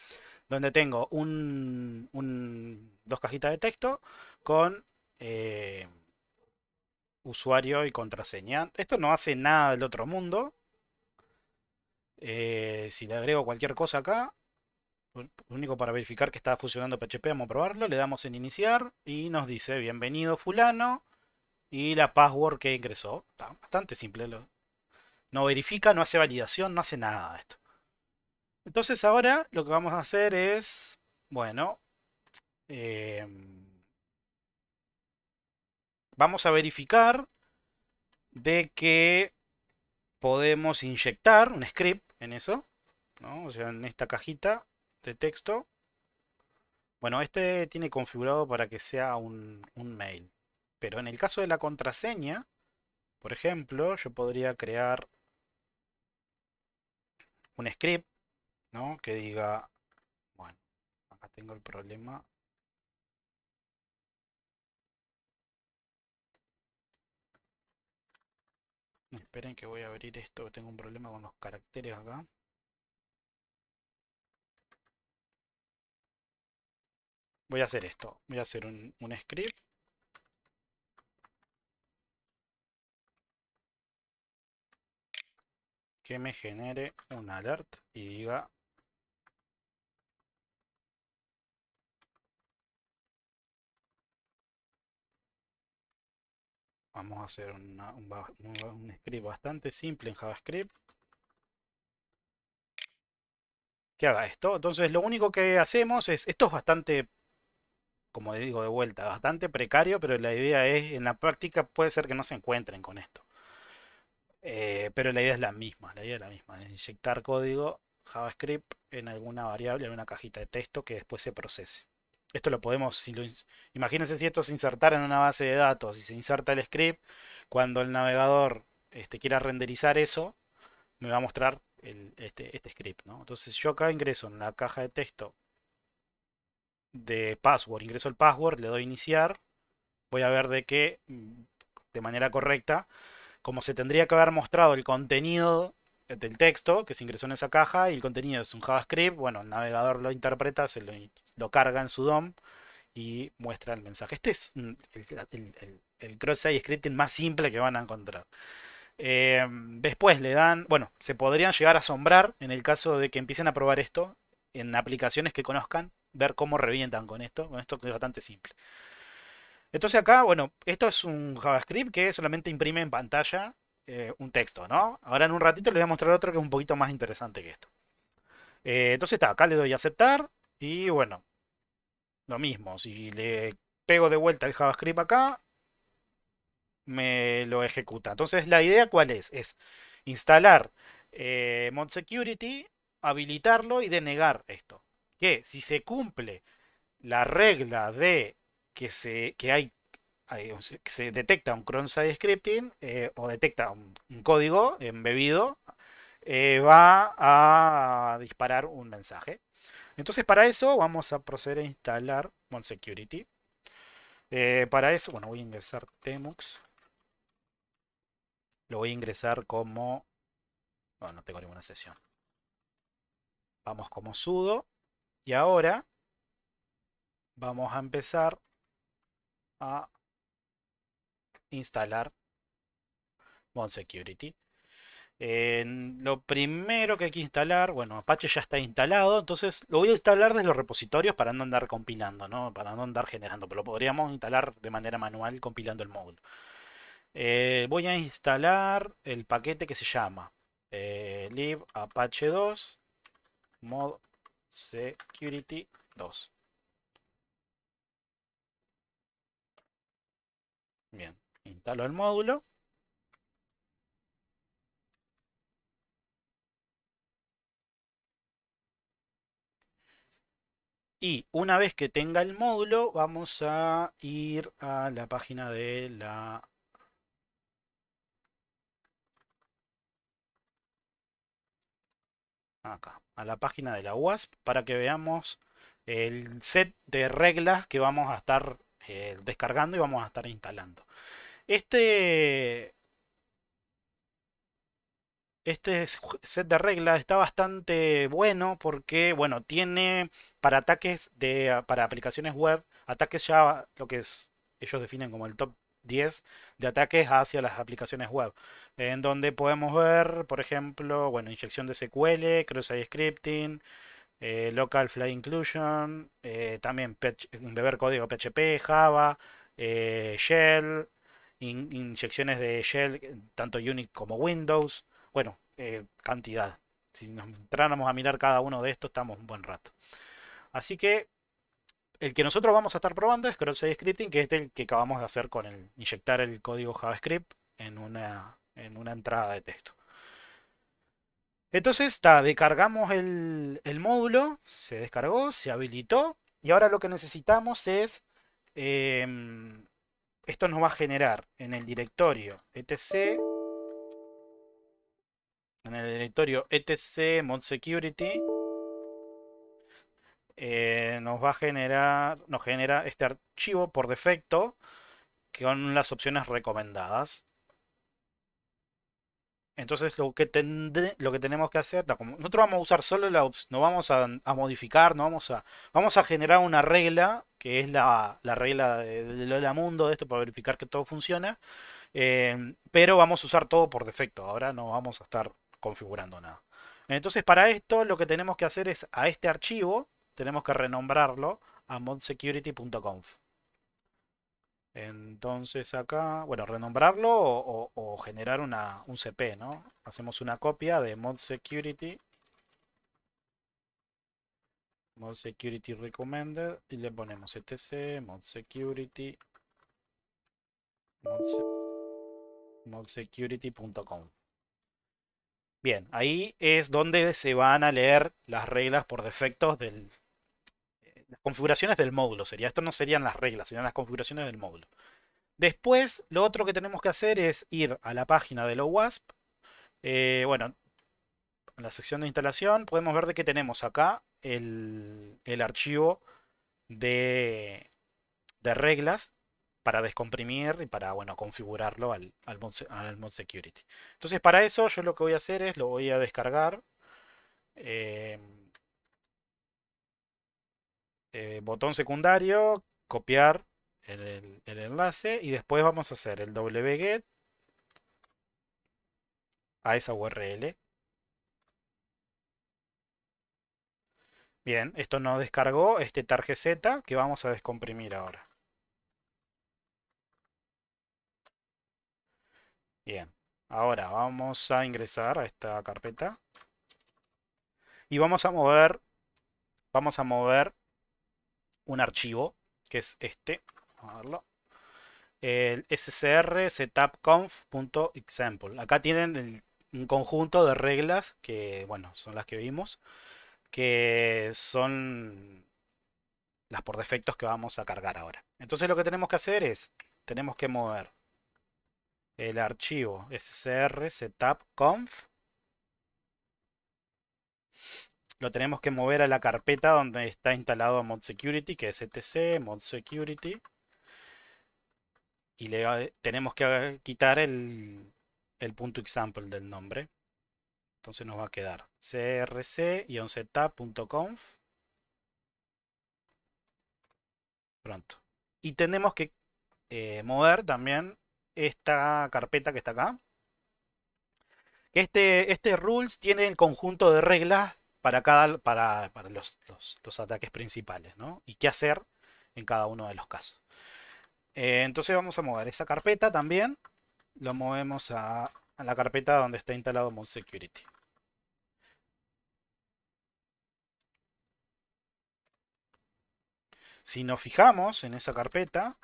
donde tengo un, dos cajitas de texto con eh, usuario y contraseña. Esto no hace nada del otro mundo. Eh, si le agrego cualquier cosa acá, único para verificar que está funcionando PHP, vamos a probarlo. Le damos en iniciar y nos dice bienvenido fulano y la password que ingresó. Está bastante simple. No verifica, no hace validación, no hace nada de esto. Entonces ahora lo que vamos a hacer es, bueno, em, vamos a verificar de que podemos inyectar un script en eso, ¿no? o sea, en esta cajita de texto. Bueno, este tiene configurado para que sea un mail. Pero en el caso de la contraseña, por ejemplo, yo podría crear un script ¿no? Que diga, bueno, acá tengo el problema. Esperen que voy a abrir esto, tengo un problema con los caracteres acá. Voy a hacer esto, voy a hacer un, un script. Que me genere un alert y diga Vamos a hacer un, script bastante simple en JavaScript. Que haga esto. Entonces lo único que hacemos es, esto es bastante como digo de vuelta, bastante precario, pero la idea es, en la práctica puede ser que no se encuentren con esto. Eh, pero la idea es la misma, la idea es la misma, inyectar código JavaScript en alguna variable, en una cajita de texto que después se procese. Esto lo podemos, imagínense si esto se insertara en una base de datos y se inserta el script, cuando el navegador este, quiera renderizar eso, me va a mostrar este, este, script. ¿no? Entonces yo acá ingreso en la caja de texto de password, ingreso el password, le doy iniciar, voy a ver de qué, mm, de manera correcta, como se tendría que haber mostrado el contenido del texto que se ingresó en esa caja y el contenido es un JavaScript. Bueno, el navegador lo interpreta, se lo, carga en su DOM y muestra el mensaje. Este es el, cross-site scripting más simple que van a encontrar. Eh, después le dan, bueno, se podrían llegar a asombrar en el caso de que empiecen a probar esto en aplicaciones que conozcan, ver cómo revientan con esto, con esto que es bastante simple. Entonces acá, bueno, esto es un JavaScript que solamente imprime en pantalla eh, un texto, ¿no? Ahora en un ratito les voy a mostrar otro que es un poquito más interesante que esto. Eh, entonces está, acá le doy a aceptar y bueno, lo mismo, si le pego de vuelta el JavaScript acá, me lo ejecuta. Entonces la idea cuál es? Es instalar eh, Security, habilitarlo y denegar esto. Que si se cumple la regla de que, se, que hay se detecta un cron-side scripting eh, o detecta un, código embebido, eh, va a disparar un mensaje. Entonces para eso vamos a proceder a instalar Monsecurity eh, para eso, bueno, voy a ingresar Temux. Lo voy a ingresar como... Bueno, no tengo ninguna sesión. Vamos como sudo. Y ahora vamos a empezar a instalar mod security lo primero que hay que instalar, bueno, Apache ya está instalado, entonces lo voy a instalar desde los repositorios para no andar compilando, ¿no? para no andar generando, pero lo podríamos instalar de manera manual compilando el módulo. Eh, voy a instalar el paquete que se llama eh, apache 2 mod security 2. Bien. Instalo el módulo. Y una vez que tenga el módulo, vamos a ir a la página de la... Acá, a la página de la WASP para que veamos el set de reglas que vamos a estar eh, descargando y vamos a estar instalando. Este, este set de reglas está bastante bueno porque, bueno, tiene para ataques de, para aplicaciones web, ataques Java, lo que ellos definen como el top 10 de ataques hacia las aplicaciones web. En donde podemos ver, por ejemplo, bueno, inyección de SQL, cross scripting, eh, local fly inclusion, eh, también beber código PHP, Java, eh, Shell, inyecciones de Shell, tanto Unix como Windows. Bueno, eh, cantidad. Si nos entráramos a mirar cada uno de estos, estamos un buen rato. Así que el que nosotros vamos a estar probando es Cross Scripting, que es el que acabamos de hacer con el inyectar el código JavaScript en una, en una entrada de texto. Entonces, está, descargamos el, módulo, se descargó, se habilitó, y ahora lo que necesitamos es em, esto nos va a generar en el directorio etc en el directorio etc mod security eh, nos va a generar nos genera este archivo por defecto con las opciones recomendadas entonces lo que, tenemos que hacer, nosotros vamos a usar solo la no vamos a, modificar, no vamos a, vamos a generar una regla, que es la, regla de, la mundo de esto para verificar que todo funciona, eh, pero vamos a usar todo por defecto, ahora no vamos a estar configurando nada. Entonces para esto lo que tenemos que hacer es a este archivo, tenemos que renombrarlo a modsecurity.conf. Entonces acá, bueno, renombrarlo o, generar un CP, ¿no? Hacemos una copia de mod security. Mod security recommended y le ponemos etc, mod security, mod, Bien, ahí es donde se van a leer las reglas por defectos del, configuraciones del módulo sería. Esto no serían las reglas, serían las configuraciones del módulo. Después, lo otro que tenemos que hacer es ir a la página de OWASP. Eh, bueno, en la sección de instalación podemos ver de que tenemos acá el, archivo de, de, reglas para descomprimir y para bueno, configurarlo al, al, security. Entonces para eso yo lo que voy a hacer es lo voy a descargar. Eh, eh, botón secundario, copiar el, enlace y después vamos a hacer el wget a esa URL. Bien, esto nos descargó este target Z que vamos a descomprimir ahora. Bien, ahora vamos a ingresar a esta carpeta y vamos a mover, vamos a mover un archivo, que es este. Vamos a verlo. El SCR Acá tienen un conjunto de reglas que, bueno, son las que vimos, que son las por defectos que vamos a cargar ahora. Entonces lo que tenemos que hacer es, tenemos que mover el archivo SCR setup.conf lo tenemos que mover a la carpeta donde está instalado mod security, que es etc, mod security. Y tenemos que eh, quitar el, punto example del nombre. Entonces nos va a quedar crc-z.conf. Pronto. Y tenemos que eh, mover también esta carpeta que está acá. Este, este rules tiene el conjunto de reglas para, cada, para, los, ataques principales, ¿no? Y qué hacer en cada uno de los casos. Eh, entonces vamos a mover esa carpeta también. Lo movemos a, la carpeta donde está instalado Mod Security. Si nos fijamos en esa carpeta,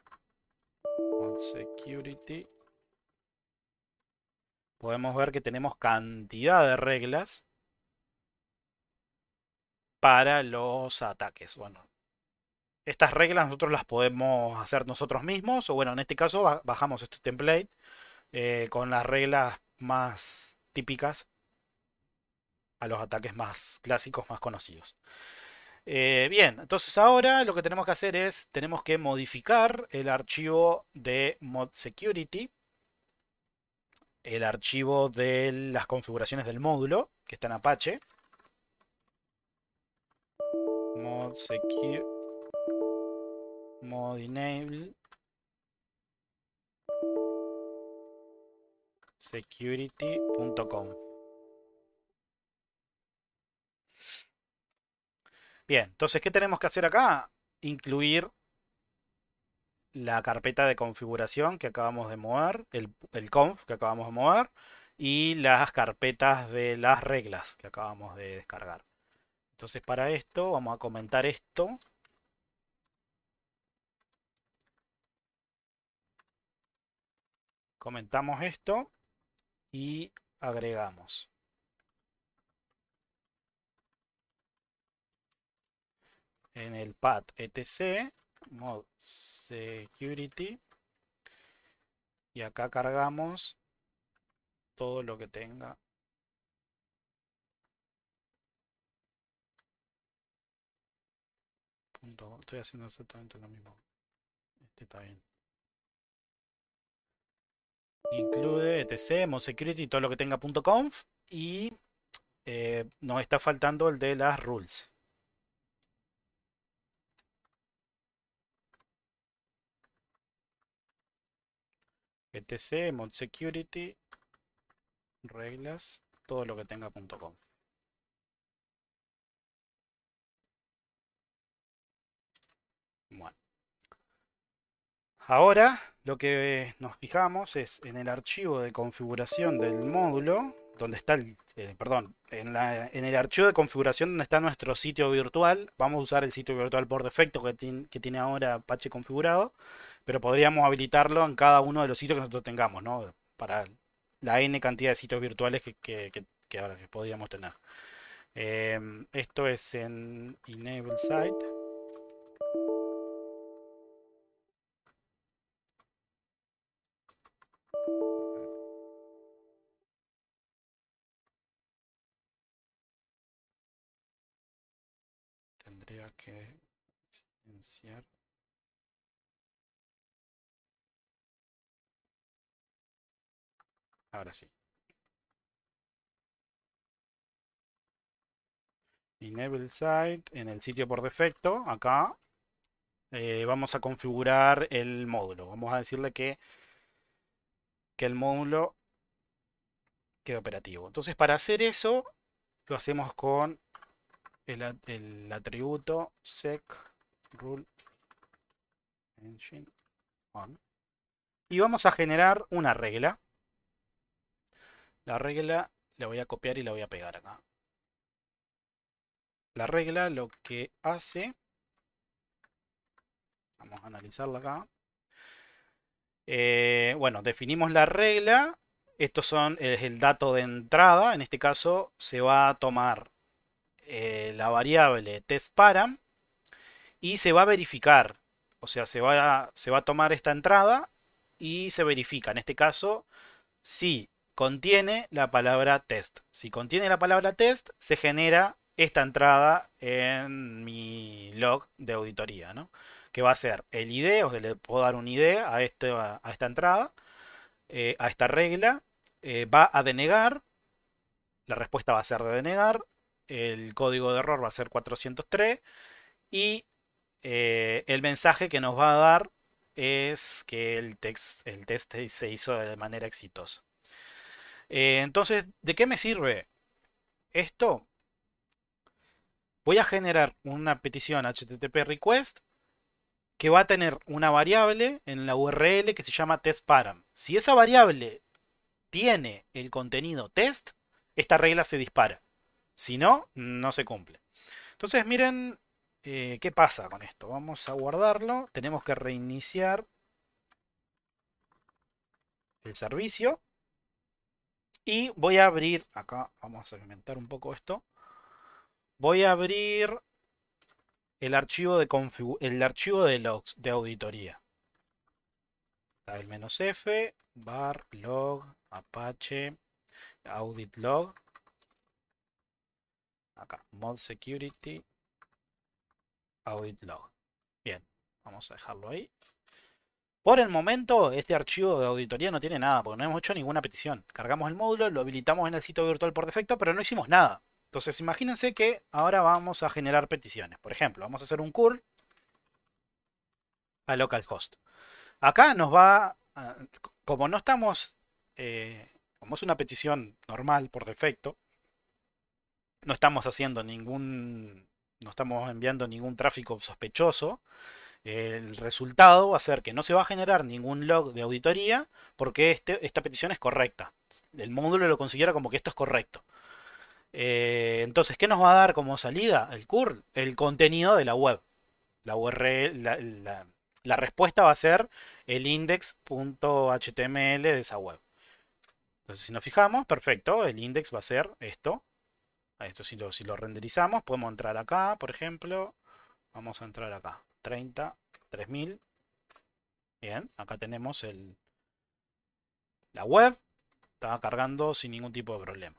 Mod Security, podemos ver que tenemos cantidad de reglas para los ataques. Bueno, estas reglas nosotros las podemos hacer nosotros mismos, o bueno, en este caso bajamos este template eh, con las reglas más típicas a los ataques más clásicos, más conocidos. Eh, bien, entonces ahora lo que tenemos que hacer es, tenemos que modificar el archivo de mod security, el archivo de las configuraciones del módulo, que está en Apache, mod secure Mode enable security.com Bien, entonces, ¿qué tenemos que hacer acá? Incluir la carpeta de configuración que acabamos de mover, el, el conf que acabamos de mover, y las carpetas de las reglas que acabamos de descargar. Entonces para esto vamos a comentar esto. Comentamos esto y agregamos. En el pad etc, mod security. Y acá cargamos todo lo que tenga estoy haciendo exactamente lo mismo. Este está bien. Incluye etc, security todo lo que tenga .conf y eh, nos está faltando el de las rules. etc, mod security, reglas, todo lo que tenga .conf. Ahora lo que nos fijamos es en el archivo de configuración del módulo, donde está el, eh, perdón, en, el archivo de configuración donde está nuestro sitio virtual. Vamos a usar el sitio virtual por defecto que, tiene, ahora Apache configurado, pero podríamos habilitarlo en cada uno de los sitios que nosotros tengamos, ¿no? Para la n cantidad de sitios virtuales que, podríamos tener. Em, esto es en Enable Site. que ahora sí enable site en el sitio por defecto acá eh, vamos a configurar el módulo vamos a decirle que que el módulo quede operativo entonces para hacer eso lo hacemos con el, atributo sec rule on. Y vamos a generar una regla. La regla la voy a copiar y la voy a pegar acá. La regla lo que hace, vamos a analizarla acá. Eh, bueno, definimos la regla. Estos son es el dato de entrada. En este caso se va a tomar eh, la variable testParam y se va a verificar. O sea, se va, a, se va a tomar esta entrada y se verifica. En este caso, si contiene la palabra test. Si contiene la palabra test, se genera esta entrada en mi log de auditoría, ¿no? Que va a ser el ID, o le puedo dar un ID a, este, a esta entrada, eh, a esta regla. Eh, va a denegar, la respuesta va a ser de denegar, el código de error va a ser 403 y eh, el mensaje que nos va a dar es que el, el test se hizo de manera exitosa. Eh, entonces, ¿de qué me sirve esto? Voy a generar una petición HTTP request que va a tener una variable en la URL que se llama testparam. Si esa variable tiene el contenido test, esta regla se dispara. Si no, no se cumple. Entonces miren eh, qué pasa con esto. Vamos a guardarlo. Tenemos que reiniciar el servicio. Y voy a abrir, acá vamos a aumentar un poco esto. Voy a abrir el archivo de, el archivo de logs de auditoría. el menos F, bar, log, apache, audit log. Acá, mod security audit log. Bien, vamos a dejarlo ahí. Por el momento, este archivo de auditoría no tiene nada, porque no hemos hecho ninguna petición. Cargamos el módulo, lo habilitamos en el sitio virtual por defecto, pero no hicimos nada. Entonces, imagínense que ahora vamos a generar peticiones. Por ejemplo, vamos a hacer un curl a localhost. Acá nos va, como no estamos, eh, como es una petición normal por defecto, no estamos haciendo ningún, no estamos enviando ningún tráfico sospechoso. El resultado va a ser que no se va a generar ningún log de auditoría porque este, esta petición es correcta. El módulo lo considera como que esto es correcto. Eh, entonces, ¿qué nos va a dar como salida el CURL? El contenido de la web. La URL, la, la respuesta va a ser el index.html de esa web. Entonces, si nos fijamos, perfecto, el index va a ser esto. Esto si lo, si lo renderizamos, podemos entrar acá, por ejemplo. Vamos a entrar acá. 30, 3000. Bien, acá tenemos el, la web. Estaba cargando sin ningún tipo de problema.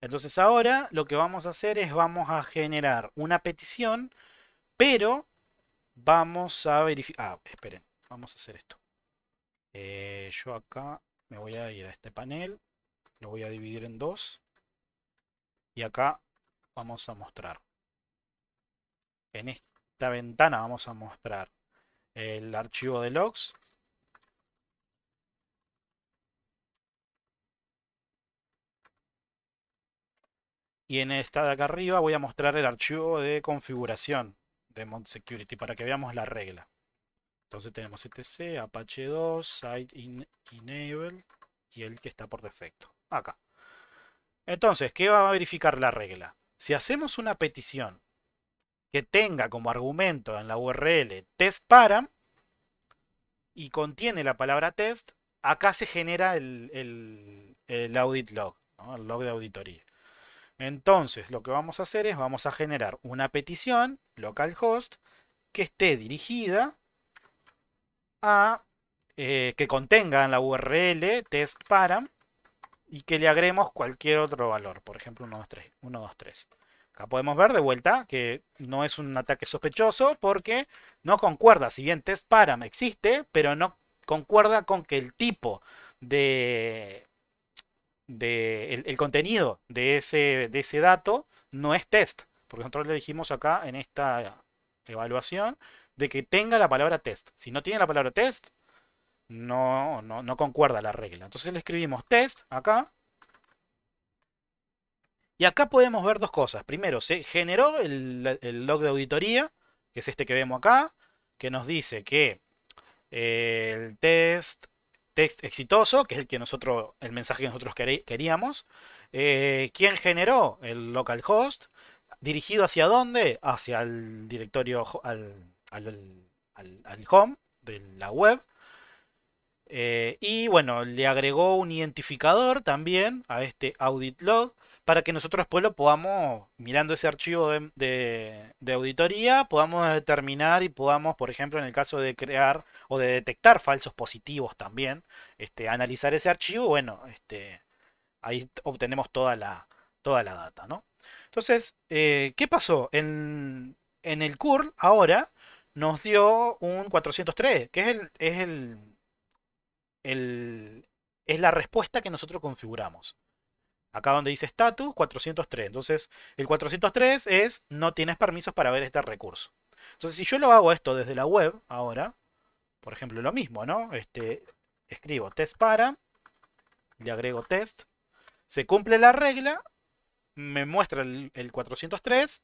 Entonces ahora lo que vamos a hacer es vamos a generar una petición, pero vamos a verificar... Ah, esperen, vamos a hacer esto. Eh, yo acá me voy a ir a este panel, lo voy a dividir en dos. Y acá vamos a mostrar. En esta ventana vamos a mostrar el archivo de logs. Y en esta de acá arriba voy a mostrar el archivo de configuración de Mod Security para que veamos la regla. Entonces tenemos etc, apache 2, site enable y el que está por defecto. Acá. Entonces, ¿qué va a verificar la regla? Si hacemos una petición que tenga como argumento en la URL test param y contiene la palabra test, acá se genera el, el audit log, el log de auditoría. Entonces, lo que vamos a hacer es, vamos a generar una petición, localhost, que esté dirigida a, eh, que contenga en la URL test param y que le agreguemos cualquier otro valor, por ejemplo 1, 2, 3. 1, 2, 3. Acá podemos ver de vuelta que no es un ataque sospechoso porque no concuerda, si bien test param existe, pero no concuerda con que el tipo de, de el, contenido de ese, de ese dato no es test. Porque nosotros le dijimos acá en esta evaluación de que tenga la palabra test. Si no tiene la palabra test, no, no, no concuerda la regla. Entonces le escribimos test acá. Y acá podemos ver dos cosas. Primero, se generó el, log de auditoría, que es este que vemos acá, que nos dice que eh, el test exitoso, que es el que nosotros, el mensaje que nosotros queríamos. Eh, ¿Quién generó el localhost? ¿Dirigido hacia dónde? Hacia el directorio, al home de la web. Eh, y bueno, le agregó un identificador también a este audit log para que nosotros después lo podamos, mirando ese archivo de, auditoría, podamos determinar y podamos, por ejemplo, en el caso de crear o de detectar falsos positivos también, este, analizar ese archivo, bueno, este, ahí obtenemos toda la, toda la data, ¿no? Entonces, eh, ¿qué pasó? En, el CURL ahora nos dio un 403, que es el es la respuesta que nosotros configuramos. Acá donde dice status, 403. Entonces, el 403 es no tienes permisos para ver este recurso. Entonces, si yo lo hago esto desde la web ahora, por ejemplo, lo mismo, ¿no? Este, escribo test para, le agrego test, se cumple la regla, me muestra el, 403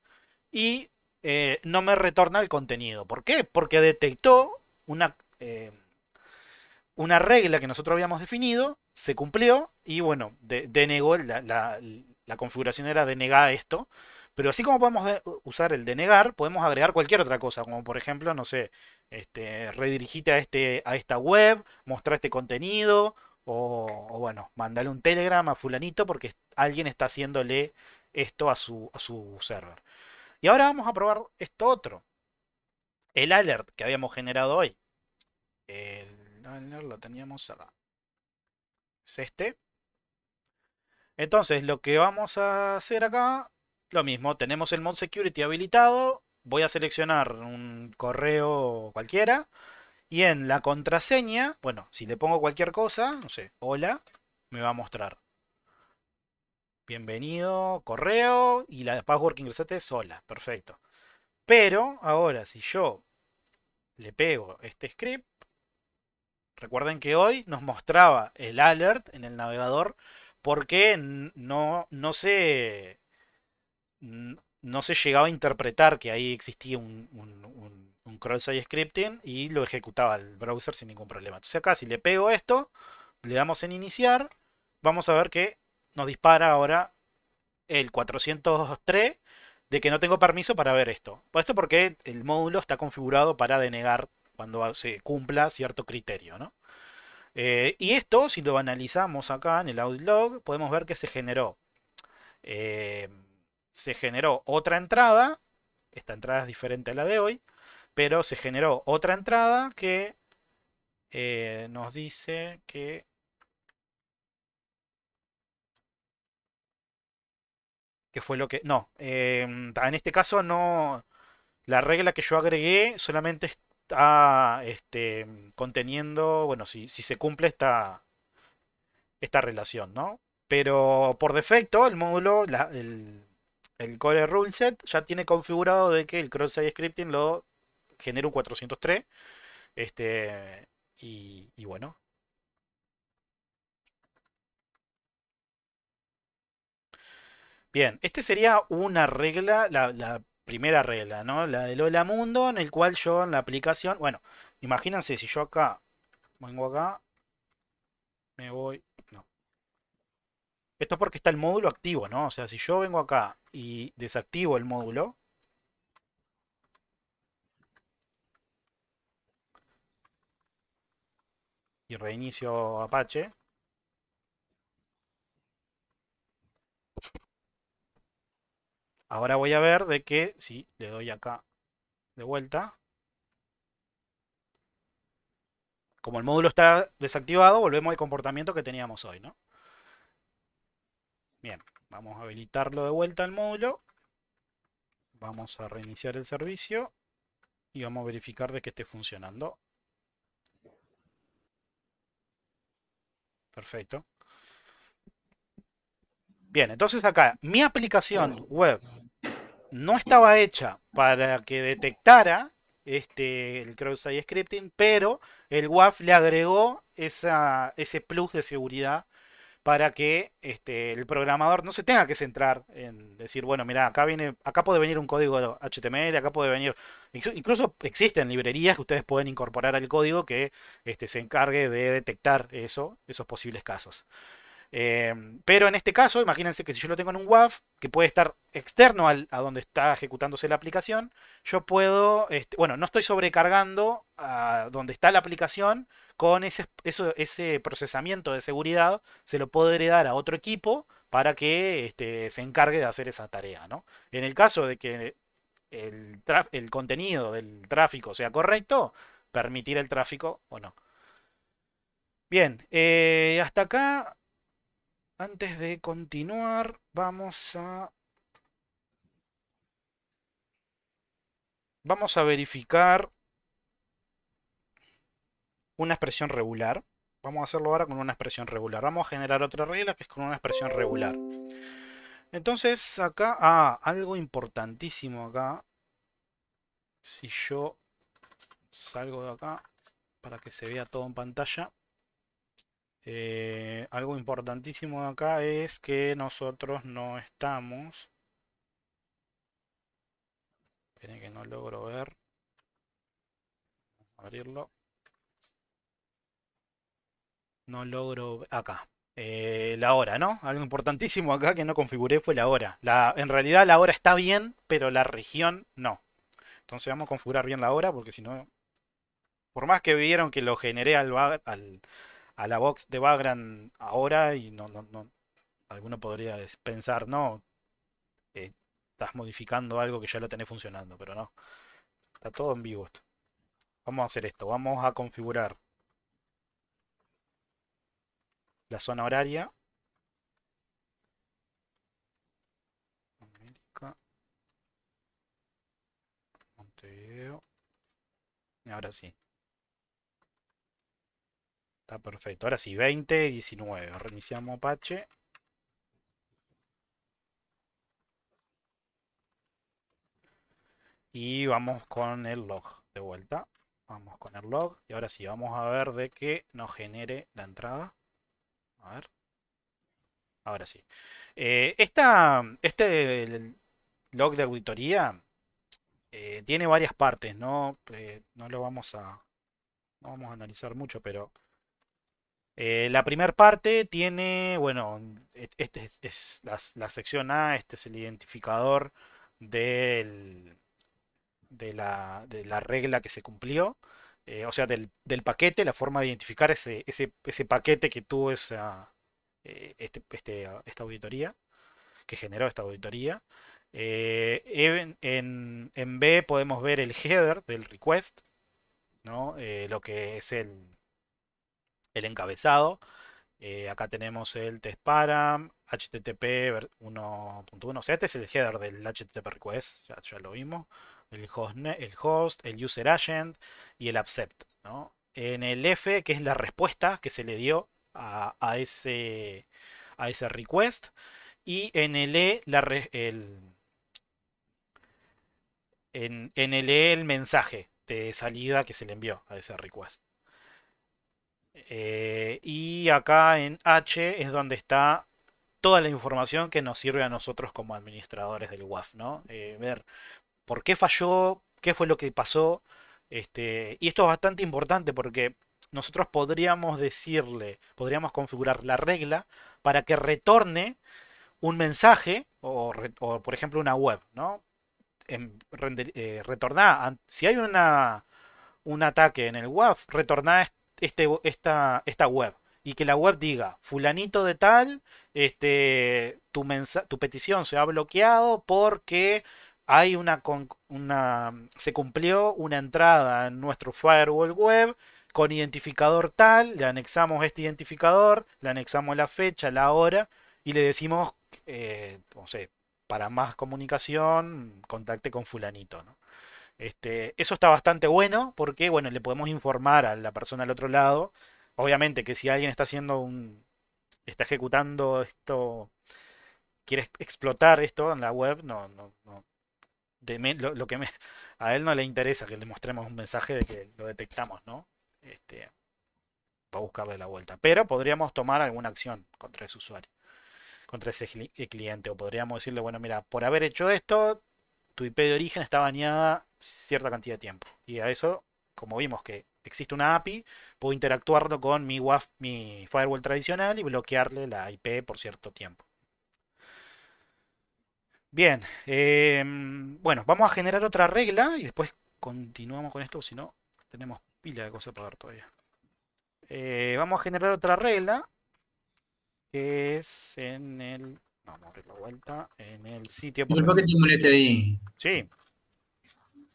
y eh, no me retorna el contenido. ¿Por qué? Porque detectó una, eh, una regla que nosotros habíamos definido, se cumplió y bueno, denegó, la, configuración era denegar esto, pero así como podemos usar el denegar, podemos agregar cualquier otra cosa, como por ejemplo, no sé, este, redirigite a, este, a esta web, mostrar este contenido, o, bueno, mandarle un telegram a fulanito porque alguien está haciéndole esto a su, a su server. Y ahora vamos a probar esto otro, el alert que habíamos generado hoy lo teníamos acá. Es este. Entonces, lo que vamos a hacer acá, lo mismo. Tenemos el mod security habilitado. Voy a seleccionar un correo cualquiera. Y en la contraseña, bueno, si le pongo cualquier cosa, no sé, hola, me va a mostrar. Bienvenido, correo, y la password que ingresaste es hola, perfecto. Pero ahora, si yo le pego este script, Recuerden que hoy nos mostraba el alert en el navegador porque no, no se no llegaba a interpretar que ahí existía un, un, cross-site scripting y lo ejecutaba el browser sin ningún problema. Entonces acá si le pego esto, le damos en iniciar, vamos a ver que nos dispara ahora el 403 de que no tengo permiso para ver esto. Esto porque el módulo está configurado para denegar cuando se cumpla cierto criterio, eh, y esto, si lo analizamos acá en el log, podemos ver que se generó, eh, se generó otra entrada, esta entrada es diferente a la de hoy, pero se generó otra entrada que eh, nos dice que que fue lo que... No, en este caso no... La regla que yo agregué solamente está este, conteniendo, bueno, si, se cumple esta, esta relación, ¿no? Pero por defecto, el módulo, la, el, el core ruleset ya tiene configurado de que el cross-site scripting lo genera un 403. Este, y, bueno. Bien, este sería una regla, la primera regla, ¿no? La del hola mundo, en el cual yo en la aplicación, bueno, imagínense si yo acá, vengo acá, me voy, no. Esto es porque está el módulo activo, ¿no? O sea, si yo vengo acá y desactivo el módulo, y reinicio Apache, Ahora voy a ver de que si le doy acá de vuelta. Como el módulo está desactivado, volvemos al comportamiento que teníamos hoy, ¿no? Bien, vamos a habilitarlo de vuelta al módulo. Vamos a reiniciar el servicio y vamos a verificar de que esté funcionando. Perfecto. Bien, entonces acá, mi aplicación web no estaba hecha para que detectara este, el cross-site scripting, pero el WAF le agregó esa, ese plus de seguridad para que este, el programador no se tenga que centrar en decir, bueno, mira, acá viene, acá puede venir un código HTML, acá puede venir. Incluso existen librerías que ustedes pueden incorporar al código que este, se encargue de detectar eso, esos posibles casos. Eh, pero en este caso, imagínense que si yo lo tengo en un WAF, que puede estar externo a donde está ejecutándose la aplicación, yo puedo, este, bueno, no estoy sobrecargando a donde está la aplicación con ese, ese procesamiento de seguridad, se lo puedo heredar a otro equipo para que este, se encargue de hacer esa tarea. En el caso de que el, el contenido del tráfico sea correcto, permitir el tráfico o no. Bien, eh, hasta acá antes de continuar, vamos a... Vamos a verificar una expresión regular. Vamos a hacerlo ahora con una expresión regular. Vamos a generar otra regla que es con una expresión regular. Entonces acá, ah, algo importantísimo acá. Si yo salgo de acá para que se vea todo en pantalla. Eh, algo importantísimo acá es que nosotros no estamos... Esperen que no logro ver. Abrirlo. No logro... Acá. Eh, la hora, ¿no? Algo importantísimo acá que no configuré fue la hora. La, en realidad la hora está bien, pero la región no. Entonces vamos a configurar bien la hora porque si no... Por más que vieron que lo generé al, al, a la box de Vagran ahora y no, no, no alguno podría pensar, no, eh, estás modificando algo que ya lo tenés funcionando, pero no. Está todo en vivo esto. Vamos a hacer esto, vamos a configurar la zona horaria. América. Montevideo. Y ahora sí. Ah, perfecto. Ahora sí, 20, 19. Reiniciamos Apache. Y vamos con el log de vuelta. Vamos con el log. Y ahora sí, vamos a ver de qué nos genere la entrada. A ver. Ahora sí. Eh, este log de auditoría eh, tiene varias partes, ¿no? Eh, no lo vamos a, no vamos a analizar mucho, pero eh, la primera parte tiene, bueno, e-, este es, la, sección A, este es el identificador de, la, de, la, regla que se cumplió, eh, o sea, del, paquete, la forma de identificar ese, paquete que tuvo eh, este, este, esta auditoría, que generó esta auditoría. En, en, B podemos ver el header del request, ¿no? lo que es el, el encabezado. Eh, acá tenemos el test param, HTTP 1.1. O sea, este es el header del HTTP request, ya, lo vimos. El host, el user agent y el accept. ¿no? En el F, que es la respuesta que se le dio a, ese, a ese request. Y en el E, la en, en el, e, el mensaje de salida que se le envió a ese request. Eh, y acá en H es donde está toda la información que nos sirve a nosotros como administradores del WAF, ¿no? Eh, ver por qué falló, qué fue lo que pasó. Este, y esto es bastante importante porque nosotros podríamos decirle, podríamos configurar la regla para que retorne un mensaje o, por ejemplo una web, ¿no? En, eh, si hay una, un ataque en el WAF, retorná este, esta, web y que la web diga, fulanito de tal, este, tu, tu petición se ha bloqueado porque hay una, una, se cumplió una entrada en nuestro firewall web con identificador tal, le anexamos este identificador, le anexamos la fecha, la hora y le decimos, eh, no sé, para más comunicación, contacte con fulanito. ¿no? Este, eso está bastante bueno porque, bueno, le podemos informar a la persona al otro lado. Obviamente que si alguien está haciendo un... está ejecutando esto, quiere explotar esto en la web, no, no, no. lo, que a él no le interesa que le mostremos un mensaje de que lo detectamos, ¿no? Este, va a buscarle la vuelta. Pero podríamos tomar alguna acción contra ese usuario, contra ese eh, cliente. O podríamos decirle, bueno, mira, por haber hecho esto, tu IP de origen está bañada cierta cantidad de tiempo. Y a eso, como vimos que existe una API, puedo interactuarlo con mi, mi firewall tradicional y bloquearle la IP por cierto tiempo. Bien, em, bueno, vamos a generar otra regla y después continuamos con esto, si no, tenemos pila de cosas para ver todavía. Eh, vamos a generar otra regla que es en el. Vamos a abrir la vuelta. En el sitio. Sí,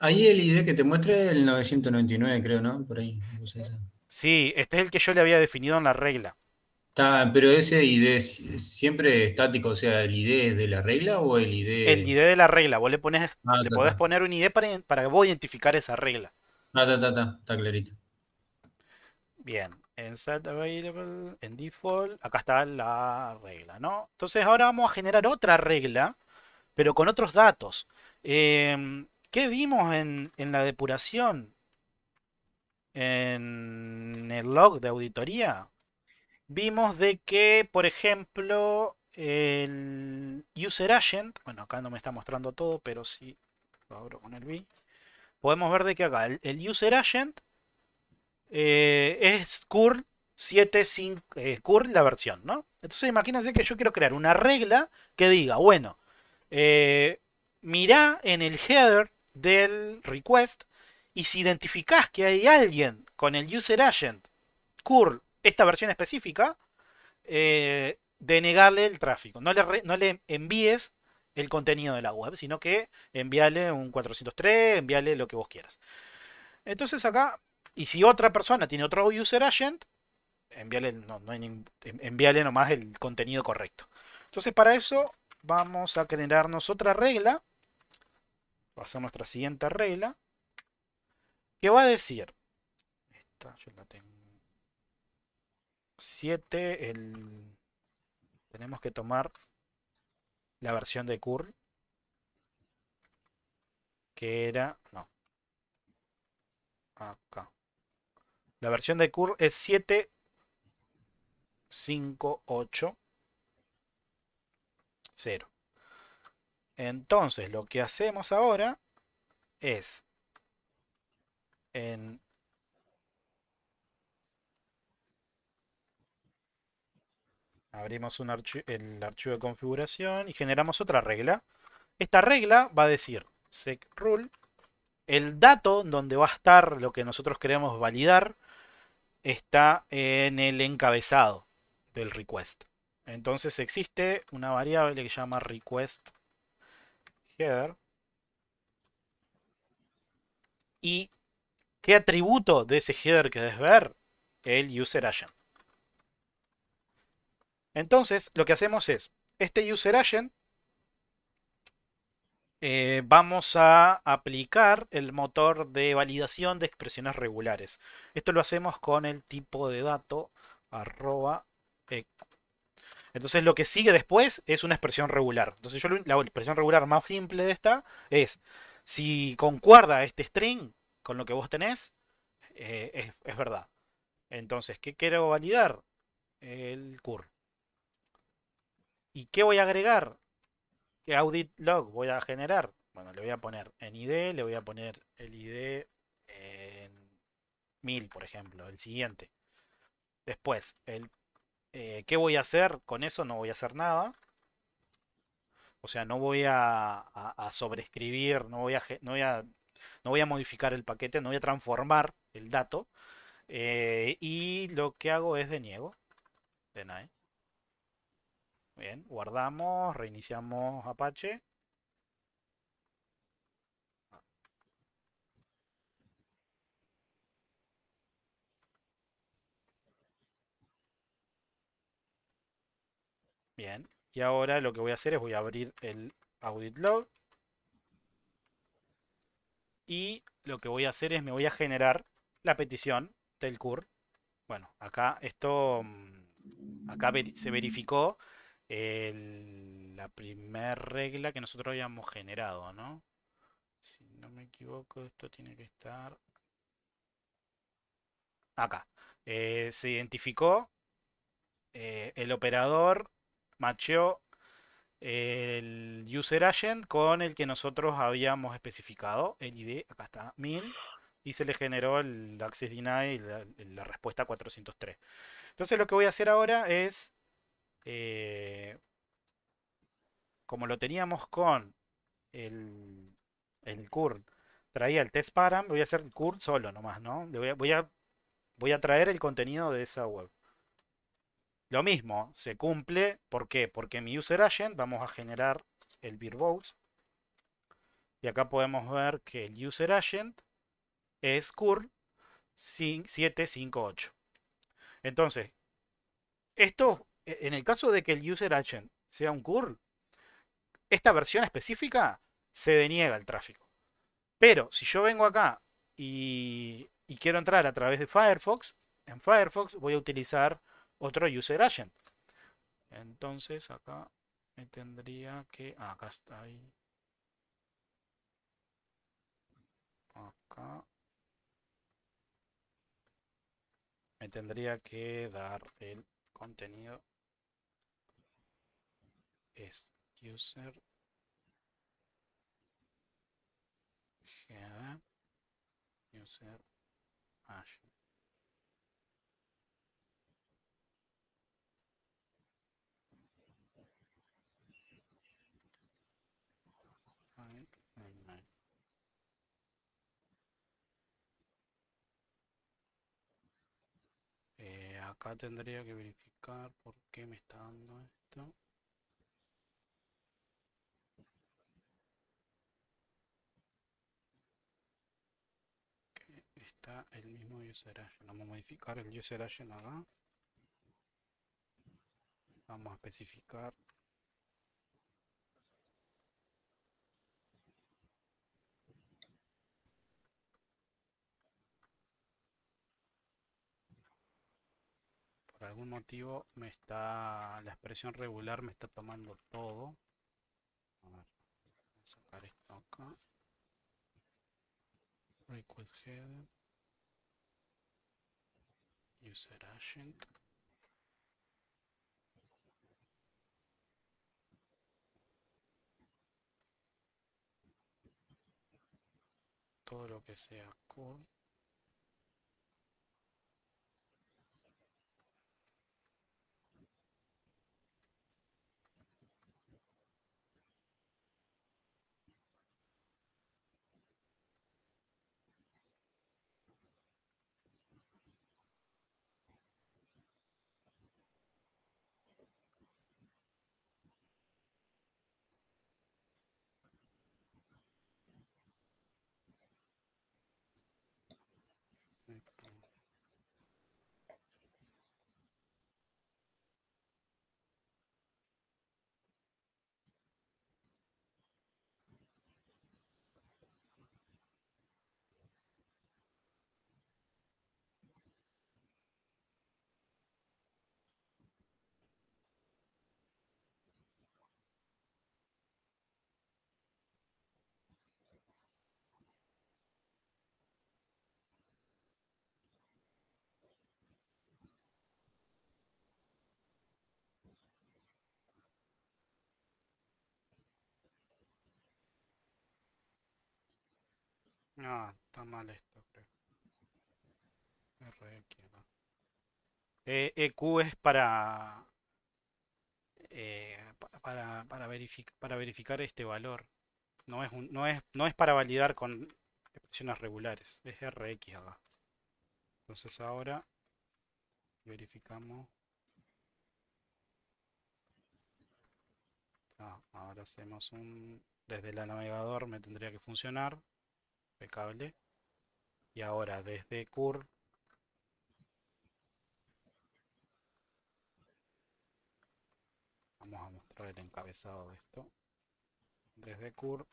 Ahí el ID que te muestre el 999, creo, ¿no? Por ahí. sí, este es el que yo le había definido en la regla. pero ese ID es siempre estático, o sea, ¿el ID es de la regla o el ID? El ID de la regla, vos le pones, ah, le podés poner un ID para, para vos identificar esa regla. Ah, está, está clarito. Bien, en set available, en default, acá está la regla, ¿no? Entonces ahora vamos a generar otra regla, pero con otros datos. Eh, ¿Qué vimos en, la depuración? En el log de auditoría. Vimos de que, por ejemplo, el user agent, bueno, acá no me está mostrando todo, pero sí lo abro con el B. Podemos ver de que acá el, user agent eh, es curl 7.5, eh, curl la versión, ¿no? Entonces imagínense que yo quiero crear una regla que diga, bueno, eh, mirá en el header del request y si identificás que hay alguien con el user agent curl esta versión específica, eh, denegarle el tráfico. No le, no le envíes el contenido de la web, sino que envíale un 403, envíale lo que vos quieras. Entonces acá, y si otra persona tiene otro user agent, envíale, no, envíale nomás el contenido correcto. Entonces para eso vamos a generarnos otra regla va a nuestra siguiente regla, que va a decir, esta yo la tengo, 7, el, tenemos que tomar la versión de curl, que era, no, acá, la versión de curl es 7, 5, 8, 0. Entonces, lo que hacemos ahora es abrimos un el archivo de configuración y generamos otra regla. Esta regla va a decir secRule el dato donde va a estar lo que nosotros queremos validar está en el encabezado del request. Entonces existe una variable que se llama request Header. ¿Y qué atributo de ese header que debes ver? El user agent. Entonces, lo que hacemos es, este user agent eh, vamos a aplicar el motor de validación de expresiones regulares. Esto lo hacemos con el tipo de dato arroba entonces lo que sigue después es una expresión regular. Entonces yo la expresión regular más simple de esta es, si concuerda este string con lo que vos tenés, eh, es, verdad. Entonces, ¿qué quiero validar? El cur. ¿Y qué voy a agregar? ¿Qué audit log voy a generar? Bueno, le voy a poner en ID, le voy a poner el ID en 1000, por ejemplo, el siguiente. Después, el eh, ¿qué voy a hacer con eso? No voy a hacer nada. O sea, no voy a, a, sobreescribir, no voy a, no, no voy a modificar el paquete, no voy a transformar el dato. Eh, y lo que hago es deniego. Bien, guardamos, reiniciamos Apache. Bien. Y ahora lo que voy a hacer es voy a abrir el audit log. Y lo que voy a hacer es me voy a generar la petición del CUR. Bueno, acá esto, mm, acá se verificó la primera regla que nosotros habíamos generado, ¿no? Si no me equivoco, esto tiene que estar acá. Eh, se identificó eh, el operador macheó el user agent con el que nosotros habíamos especificado, el ID, acá está, 1000, y se le generó el access denied y la, respuesta 403. Entonces lo que voy a hacer ahora es, eh, como lo teníamos con el, el curl, traía el test param, voy a hacer el curl solo nomás, ¿no? voy, a, voy a traer el contenido de esa web. Lo mismo, se cumple, ¿por qué? Porque mi user agent, vamos a generar el beer Y acá podemos ver que el user agent es curl 758. Entonces, esto, e, en el caso de que el user agent sea un curl, esta versión específica se deniega el tráfico. Pero si yo vengo acá y, y quiero entrar a través de Firefox, en Firefox voy a utilizar otro user agent. Entonces acá me tendría que... Ah, acá está ahí. Acá. Me tendría que dar el contenido. Es user. User. acá tendría que verificar por qué me está dando esto que está el mismo user vamos a modificar el user agent acá vamos a especificar Por algún motivo me está. La expresión regular me está tomando todo. A a sacar esto acá. Request header. User agent. Todo lo que sea core. Ah, está mal esto, creo. Rx. EQ eh, e es para, eh, para, para, verificar este valor. No es, no, es, no es para validar con expresiones regulares, es RX Entonces ahora verificamos. Ah, ahora hacemos un... Desde el navegador me tendría que funcionar. Y ahora desde CUR. vamos a mostrar el encabezado de esto. Desde CUR.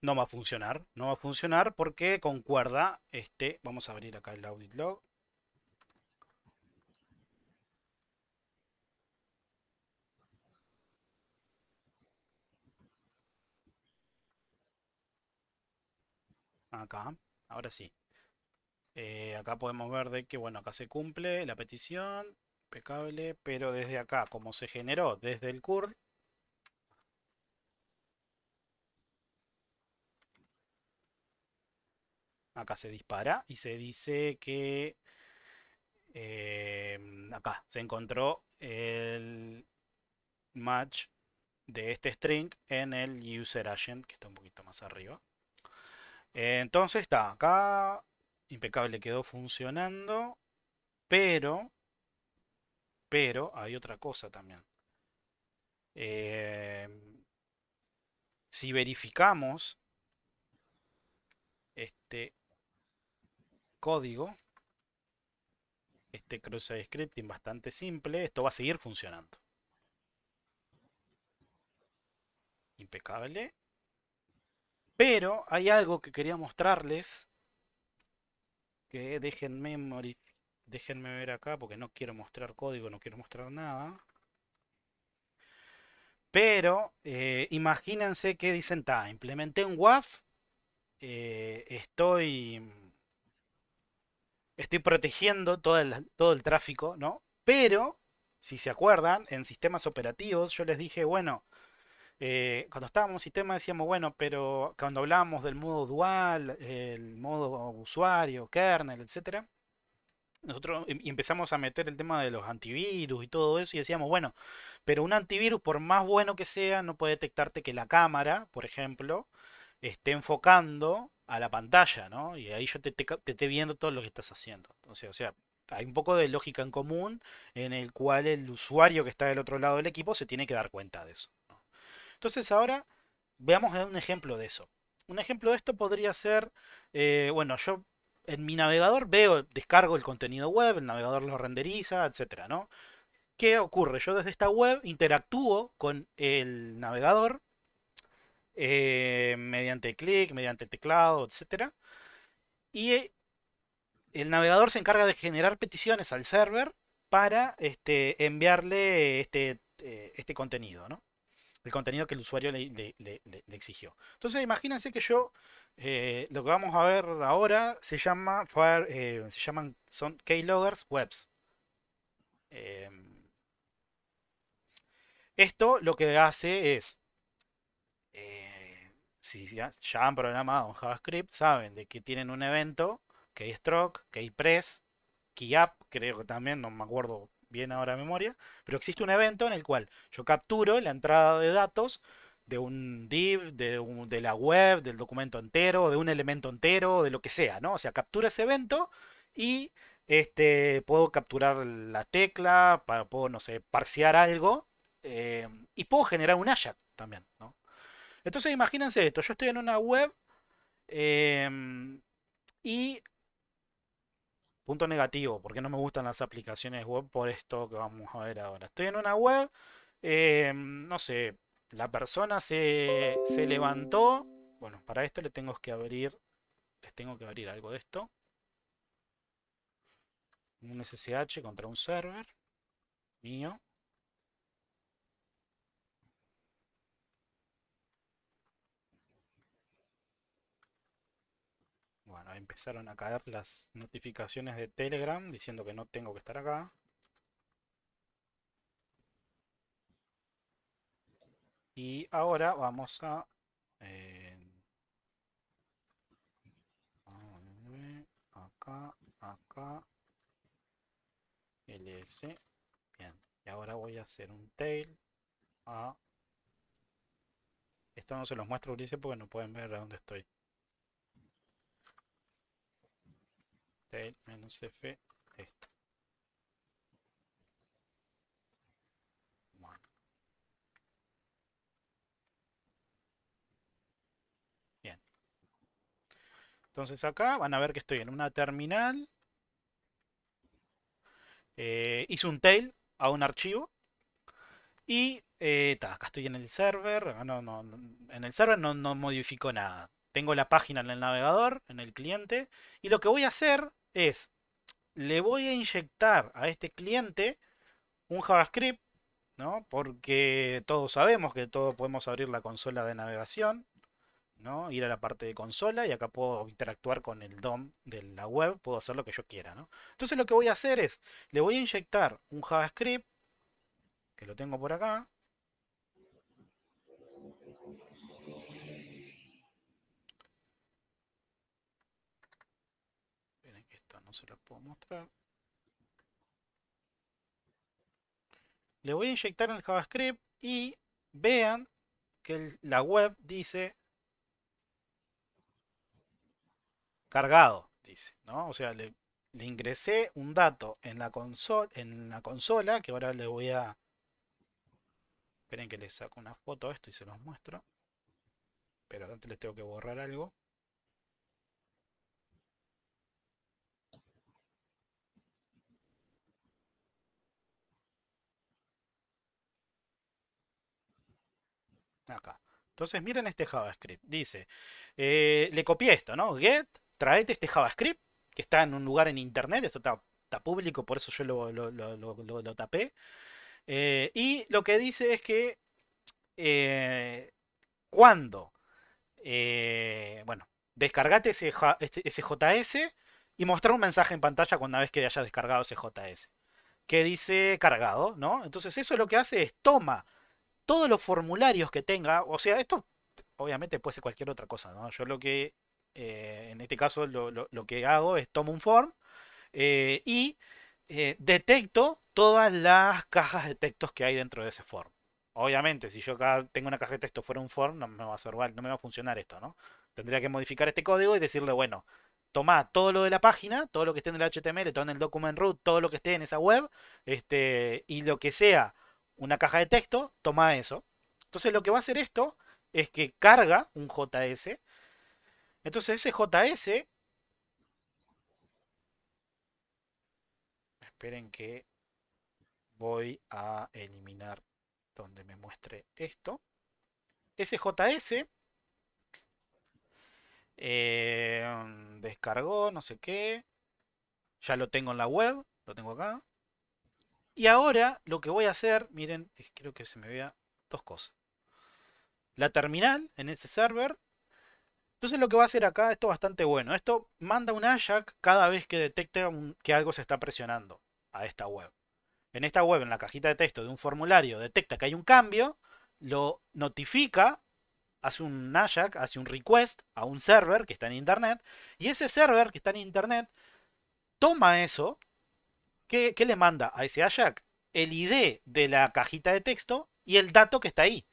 no va a funcionar, no va a funcionar porque con cuerda, este, vamos a abrir acá el audit log, acá, ahora sí. Eh, acá podemos ver de que, bueno, acá se cumple la petición, impecable, pero desde acá, como se generó desde el curl. acá se dispara y se dice que em, acá se encontró el match de este string en el user agent, que está un poquito más arriba entonces está, acá impecable quedó funcionando, pero, pero hay otra cosa también. Em, si verificamos este código, este cross scripting bastante simple, esto va a seguir funcionando. Impecable. Pero hay algo que quería mostrarles. Que déjenme Déjenme ver acá porque no quiero mostrar código, no quiero mostrar nada. Pero eh, imagínense que dicen, ta, implementé un WAF, eh, estoy, estoy protegiendo todo el, todo el tráfico, ¿no? Pero, si se acuerdan, en sistemas operativos yo les dije, bueno, eh, cuando estábamos en sistema decíamos, bueno, pero cuando hablábamos del modo dual, el modo usuario, kernel, etcétera, nosotros em, empezamos a meter el tema de los antivirus y todo eso y decíamos, bueno, pero un antivirus, por más bueno que sea, no puede detectarte que la cámara, por ejemplo, esté enfocando a la pantalla, ¿no? Y ahí yo te, esté viendo todo lo que estás haciendo. O sea, o sea, hay un poco de lógica en común en el cual el usuario que está del otro lado del equipo se tiene que dar cuenta de eso. Entonces ahora veamos un ejemplo de eso. Un ejemplo de esto podría ser, eh, bueno, yo en mi navegador veo, descargo el contenido web, el navegador lo renderiza, etcétera, ¿no? ¿Qué ocurre? Yo desde esta web interactúo con el navegador eh, mediante clic, mediante teclado, etcétera. Y eh, el navegador se encarga de generar peticiones al server para este, enviarle este, este contenido, ¿no? el contenido que el usuario le, exigió. Entonces imagínense que yo, eh, lo que vamos a ver ahora se llama, eh, se llaman, son Keyloggers Webs. Eh, esto lo que hace es, si ya, han programado en JavaScript, saben de que tienen un evento, stroke, Keystroke, Keypress, KeyApp, creo que también, no me acuerdo bien ahora memoria, pero existe un evento en el cual yo capturo la entrada de datos de un div, de, la web, del documento entero, de un elemento entero, de lo que sea, ¿no? O sea, captura ese evento y este, puedo capturar la tecla, puedo, no sé, parsear algo eh, y puedo generar un Ajax también, ¿no? Entonces imagínense esto, yo estoy en una web eh, y Punto negativo, porque no me gustan las aplicaciones web por esto que vamos a ver ahora. Estoy en una web, eh, no sé, la persona se, se levantó. Bueno, para esto le tengo que abrir, les tengo que abrir algo de esto. Un SSH contra un server mío. empezaron a caer las notificaciones de Telegram diciendo que no tengo que estar acá. Y ahora vamos a... Eh, acá, acá, ls, bien, y ahora voy a hacer un tail a, esto no se los muestro Ulises porque no pueden ver a dónde estoy, tail f esto. Bien. Entonces acá van a ver que estoy en una terminal. Eh, hice un tail a un archivo. Y eh, acá estoy en el server. Ah, en el server no, no modifico nada. Tengo la página en el navegador, en el cliente. Y lo que voy a hacer es, le voy a inyectar a este cliente un JavaScript, ¿no? Porque todos sabemos que todos podemos abrir la consola de navegación, ¿no? Ir a la parte de consola y acá puedo interactuar con el DOM de la web, puedo hacer lo que yo quiera, ¿no? Entonces lo que voy a hacer es, le voy a inyectar un JavaScript, que lo tengo por acá, mostrar. Le voy a inyectar en el JavaScript y vean que la web dice cargado, dice, ¿no? O sea, le, ingresé un dato en la, consola, en la consola, que ahora le voy a... Esperen que le saco una foto a esto y se los muestro. Pero antes les tengo que borrar algo. Acá. Entonces miren este JavaScript. Dice, eh, le copié esto, ¿no? Get, traete este JavaScript que está en un lugar en internet. Esto está, público, por eso yo lo, lo, tapé. Eh, y lo que dice es que eh, cuando, bueno, descargate ese, JS este, y mostrar un mensaje en pantalla cuando una vez que hayas descargado ese JS. Que dice cargado, ¿no? Entonces eso lo que hace es toma todos los formularios que tenga, o sea, esto obviamente puede ser cualquier otra cosa, ¿no? Yo lo que, eh, en este caso, lo, que hago es tomo un form eh, y eh, detecto todas las cajas de textos que hay dentro de ese form. Obviamente, si yo acá tengo una caja de texto fuera un form, no me va a no me va a funcionar esto, ¿no? Tendría que modificar este código y decirle, bueno, toma todo lo de la página, todo lo que esté en el HTML, todo en el document root, todo lo que esté en esa web, este, y lo que sea una caja de texto, toma eso. Entonces lo que va a hacer esto es que carga un JS. Entonces ese JS... Esperen que voy a eliminar donde me muestre esto. Ese JS eh, descargó, no sé qué. Ya lo tengo en la web, lo tengo acá. Y ahora lo que voy a hacer, miren, creo que se me vea dos cosas. La terminal en ese server. Entonces lo que va a hacer acá, esto es bastante bueno. Esto manda un Ajax cada vez que detecte que algo se está presionando a esta web. En esta web, en la cajita de texto de un formulario, detecta que hay un cambio, lo notifica, hace un Ajax, hace un request a un server que está en internet, y ese server que está en internet toma eso, ¿Qué, le manda a ese Ajax? El ID de la cajita de texto y el dato que está ahí.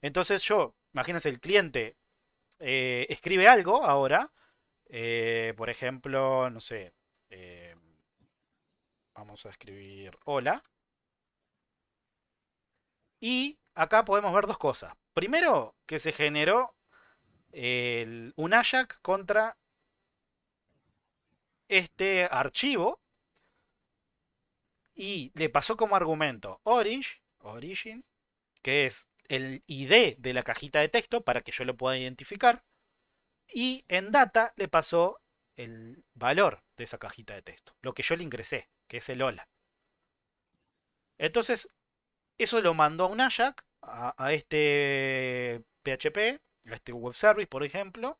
Entonces yo, imagínense, el cliente eh, escribe algo ahora, eh, por ejemplo, no sé, eh, vamos a escribir hola. Y acá podemos ver dos cosas. Primero, que se generó un Ajax contra este archivo y le pasó como argumento Orange, Origin, que es el ID de la cajita de texto para que yo lo pueda identificar. Y en data le pasó el valor de esa cajita de texto, lo que yo le ingresé, que es el hola. Entonces, eso lo mandó a un Ajax, a, a este PHP, a este web service, por ejemplo.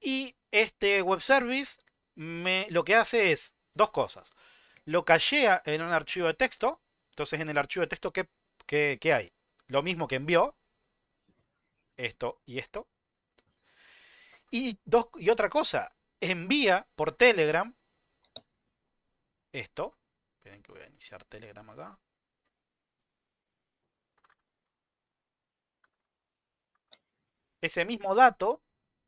Y este web service me, lo que hace es dos cosas lo callea en un archivo de texto. Entonces, en el archivo de texto, ¿qué, hay? Lo mismo que envió. Esto y esto. Y, dos, y otra cosa, envía por Telegram esto. Esperen que voy a iniciar Telegram acá. Ese mismo dato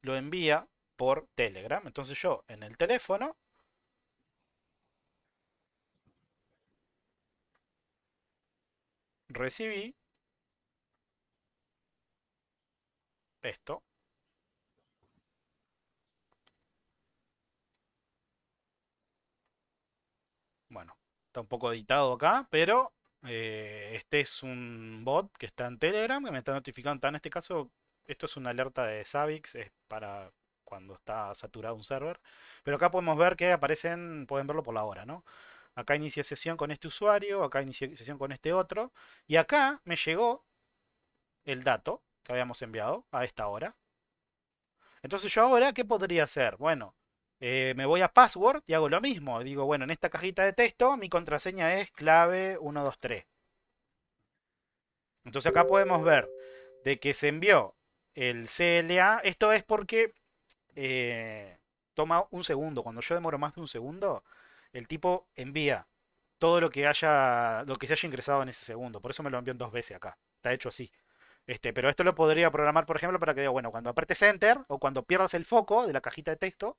lo envía por Telegram. Entonces yo en el teléfono recibí esto. Bueno, está un poco editado acá, pero eh, este es un bot que está en Telegram que me está notificando. En este caso, esto es una alerta de Savix, es para cuando está saturado un server. Pero acá podemos ver que aparecen, pueden verlo por la hora, ¿no? Acá inicia sesión con este usuario, acá inicia sesión con este otro. Y acá me llegó el dato que habíamos enviado a esta hora. Entonces yo ahora, ¿qué podría hacer? Bueno, eh, me voy a password y hago lo mismo. Digo, bueno, en esta cajita de texto mi contraseña es clave 123. Entonces acá podemos ver de que se envió el CLA. Esto es porque eh, toma un segundo. Cuando yo demoro más de un segundo, el tipo envía todo lo que haya, lo que se haya ingresado en ese segundo. Por eso me lo envió dos veces acá. Está hecho así. Este, pero esto lo podría programar, por ejemplo, para que diga, bueno, cuando apretes Enter o cuando pierdas el foco de la cajita de texto,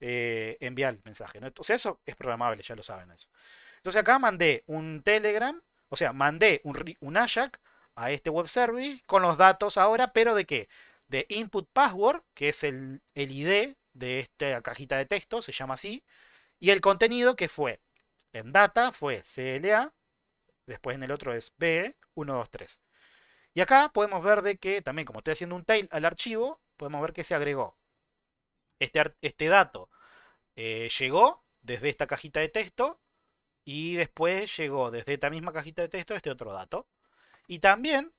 eh, envía el mensaje. ¿no? Entonces eso es programable, ya lo saben eso. Entonces acá mandé un Telegram, o sea, mandé un, un Ajax a este web service con los datos ahora, pero de qué? De input password, que es el, el ID de esta cajita de texto, se llama así. Y el contenido que fue en data fue CLA, después en el otro es B123. Y acá podemos ver de que también, como estoy haciendo un tail al archivo, podemos ver que se agregó. Este, este dato eh, llegó desde esta cajita de texto y después llegó desde esta misma cajita de texto este otro dato. Y también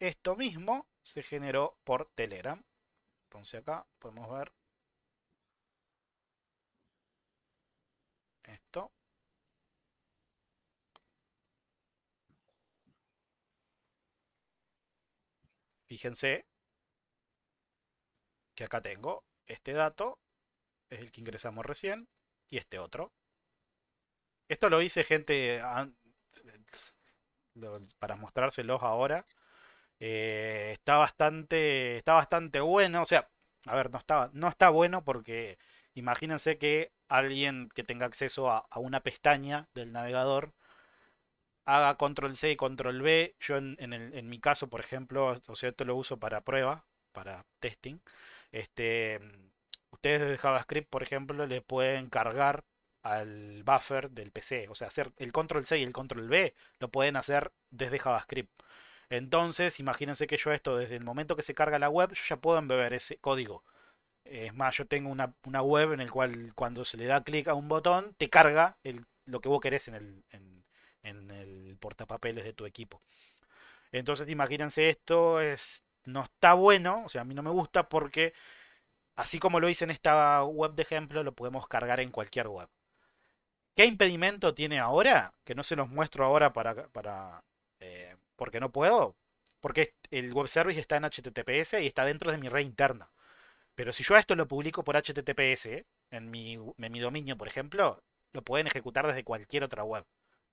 esto mismo se generó por Telegram. Entonces acá podemos ver Fíjense que acá tengo este dato, es el que ingresamos recién, y este otro. Esto lo hice gente para mostrárselos ahora. Eh, está, bastante, está bastante bueno, o sea, a ver, no, no está bueno porque imagínense que alguien que tenga acceso a una pestaña del navegador haga control C y control B. Yo en, mi caso, por ejemplo, o sea, esto lo uso para prueba, para testing. Este, ustedes desde JavaScript, por ejemplo, le pueden cargar al buffer del PC. O sea, hacer el control C y el control B lo pueden hacer desde JavaScript. Entonces, imagínense que yo esto, desde el momento que se carga la web, yo ya puedo embeber ese código. Es más, yo tengo una, web en la cual cuando se le da clic a un botón, te carga lo que vos querés en el, en el portapapeles de tu equipo. Entonces, imagínense esto, es, no está bueno, o sea, a mí no me gusta porque así como lo hice en esta web de ejemplo, lo podemos cargar en cualquier web. ¿Qué impedimento tiene ahora? Que no se los muestro ahora para, para eh, porque no puedo. Porque el web service está en HTTPS y está dentro de mi red interna. Pero si yo esto lo publico por HTTPS, en mi, en mi dominio, por ejemplo, lo pueden ejecutar desde cualquier otra web.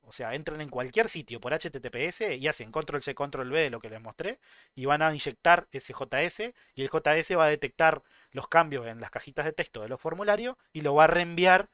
O sea, entran en cualquier sitio por HTTPS y hacen control C, control V de lo que les mostré y van a inyectar ese JS y el JS va a detectar los cambios en las cajitas de texto de los formularios y lo va a reenviar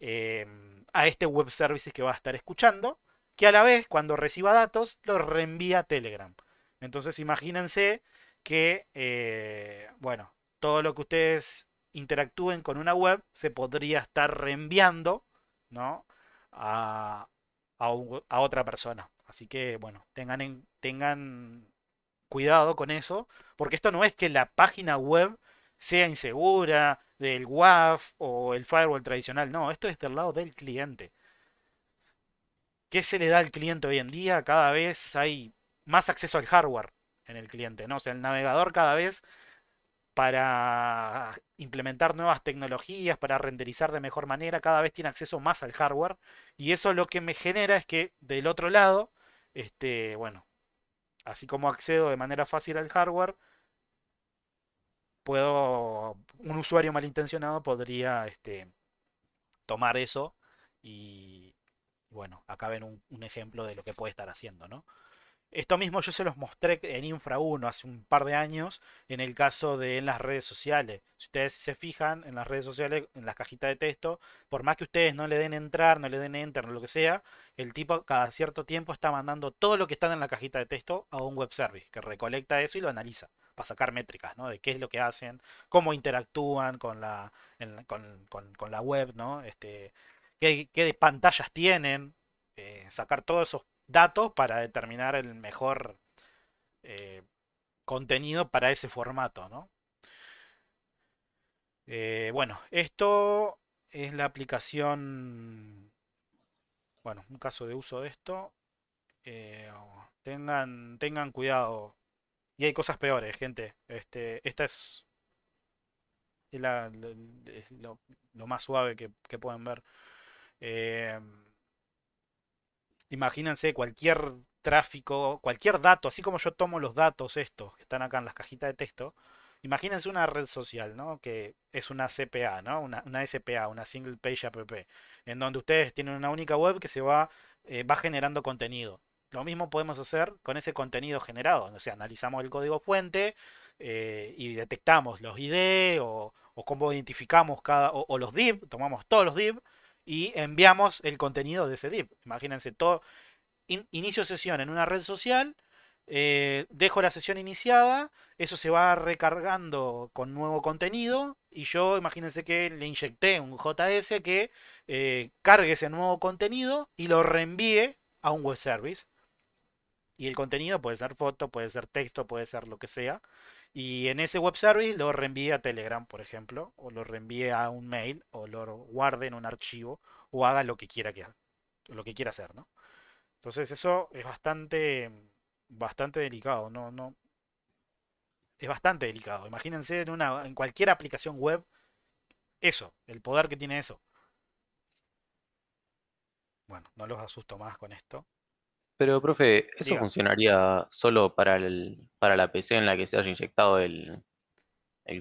eh, a, este web services que va a estar escuchando, que a la vez cuando reciba datos lo reenvía a Telegram. Entonces imagínense que, eh, bueno, todo lo que ustedes interactúen con una web se podría estar reenviando, ¿no? a, otra persona. Así que, bueno, tengan, tengan cuidado con eso, porque esto no es que la página web sea insegura del WAF o el firewall tradicional, no, esto es del lado del cliente. ¿Qué se le da al cliente hoy en día? Cada vez hay más acceso al hardware en el cliente, ¿no? O sea, el navegador cada vez para implementar nuevas tecnologías, para renderizar de mejor manera, cada vez tiene acceso más al hardware. Y eso lo que me genera es que del otro lado, este, bueno, así como accedo de manera fácil al hardware, puedo, un usuario malintencionado podría este, tomar eso y, bueno, acá ven un, un ejemplo de lo que puede estar haciendo, ¿no? Esto mismo yo se los mostré en Infra 1 hace un par de años, en el caso de las redes sociales. Si ustedes se fijan en las redes sociales, en las cajitas de texto, por más que ustedes no le den entrar, no le den enter, no lo que sea, el tipo cada cierto tiempo está mandando todo lo que está en la cajita de texto a un web service que recolecta eso y lo analiza para sacar métricas, ¿no? De qué es lo que hacen, cómo interactúan con la, la web, ¿no? Este, qué, qué pantallas tienen, eh, sacar todos esos datos para determinar el mejor eh, contenido para ese formato, ¿no? Eh, bueno, esto es la aplicación. Bueno, un caso de uso de esto. Eh, tengan, tengan cuidado. Y hay cosas peores, gente. Este, esta es, la, lo, más suave que, pueden ver imagínense cualquier tráfico, cualquier dato, así como yo tomo los datos estos que están acá en las cajitas de texto, imagínense una red social, ¿no? Que es una CPA, ¿no? Una, SPA, una Single Page App, en donde ustedes tienen una única web que se va, eh, va generando contenido. Lo mismo podemos hacer con ese contenido generado, o sea, analizamos el código fuente eh, y detectamos los ID o, cómo identificamos cada, o, o los div, tomamos todos los div y enviamos el contenido de ese div. Imagínense, todo inicio sesión en una red social, eh, dejo la sesión iniciada, eso se va recargando con nuevo contenido y yo imagínense que le inyecté un JS que eh, cargue ese nuevo contenido y lo reenvíe a un web service. Y el contenido puede ser foto, puede ser texto, puede ser lo que sea. Y en ese web service lo reenvíe a Telegram, por ejemplo, o lo reenvíe a un mail, o lo guarde en un archivo, o haga lo que quiera que lo que quiera hacer, ¿no? Entonces eso es bastante, bastante delicado, no, no, es bastante delicado. Imagínense en una, en cualquier aplicación web, eso, el poder que tiene eso. Bueno, no los asusto más con esto. Pero, profe, ¿eso funcionaría solo para, para la PC en la que se haya inyectado el,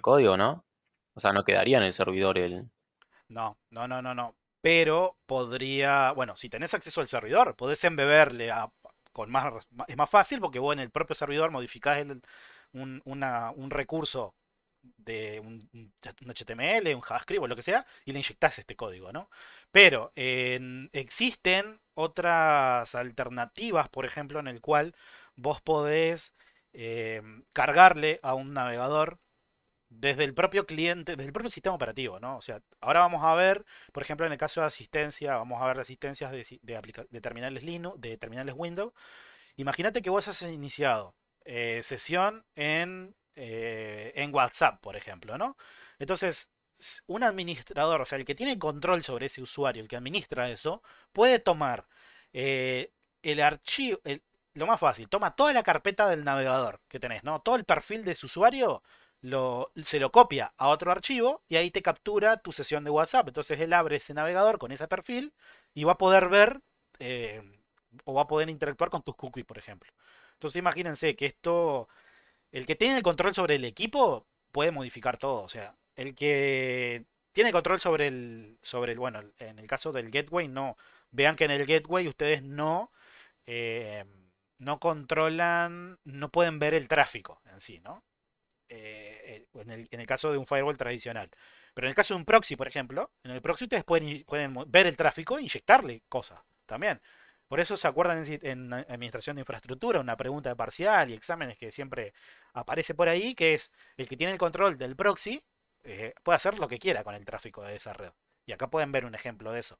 código, no? O sea, no quedaría en el servidor el... No, no, no, no, no. Pero podría, bueno, si tenés acceso al servidor, podés embeberle con más, es más fácil porque vos en el propio servidor modificás un, un recurso de un, HTML, un JavaScript o lo que sea, y le inyectás este código, Pero existen otras alternativas, por ejemplo, en el cual vos podés em, cargarle a un navegador desde el propio cliente, desde el propio sistema operativo, ¿no? O sea, ahora vamos a ver, por ejemplo, en el caso de asistencia, vamos a ver asistencias de, de, terminales Linux, de terminales Windows. Imagínate que vos has iniciado eh, sesión en eh, en WhatsApp, por ejemplo, ¿no? Entonces, un administrador, o sea, el que tiene control sobre ese usuario, el que administra eso, puede tomar eh, el archivo, lo más fácil, toma toda la carpeta del navegador que tenés, ¿no? Todo el perfil de su usuario lo, se lo copia a otro archivo y ahí te captura tu sesión de WhatsApp. Entonces él abre ese navegador con ese perfil y va a poder ver eh, o va a poder interactuar con tus cookies, por ejemplo. Entonces imagínense que esto el que tiene el control sobre el equipo puede modificar todo. O sea, el que tiene control sobre el, sobre el, bueno, en el caso del gateway no. Vean que en el gateway ustedes no, eh, no controlan, no pueden ver el tráfico en sí, ¿no? Eh, eh, en, el, caso de un firewall tradicional. Pero en el caso de un proxy, por ejemplo, en el proxy ustedes pueden, pueden ver el tráfico e inyectarle cosas también. Por eso se acuerdan en, administración de infraestructura, una pregunta de parcial y exámenes que siempre aparece por ahí, que es el que tiene el control del proxy eh, puede hacer lo que quiera con el tráfico de esa red. Y acá pueden ver un ejemplo de eso.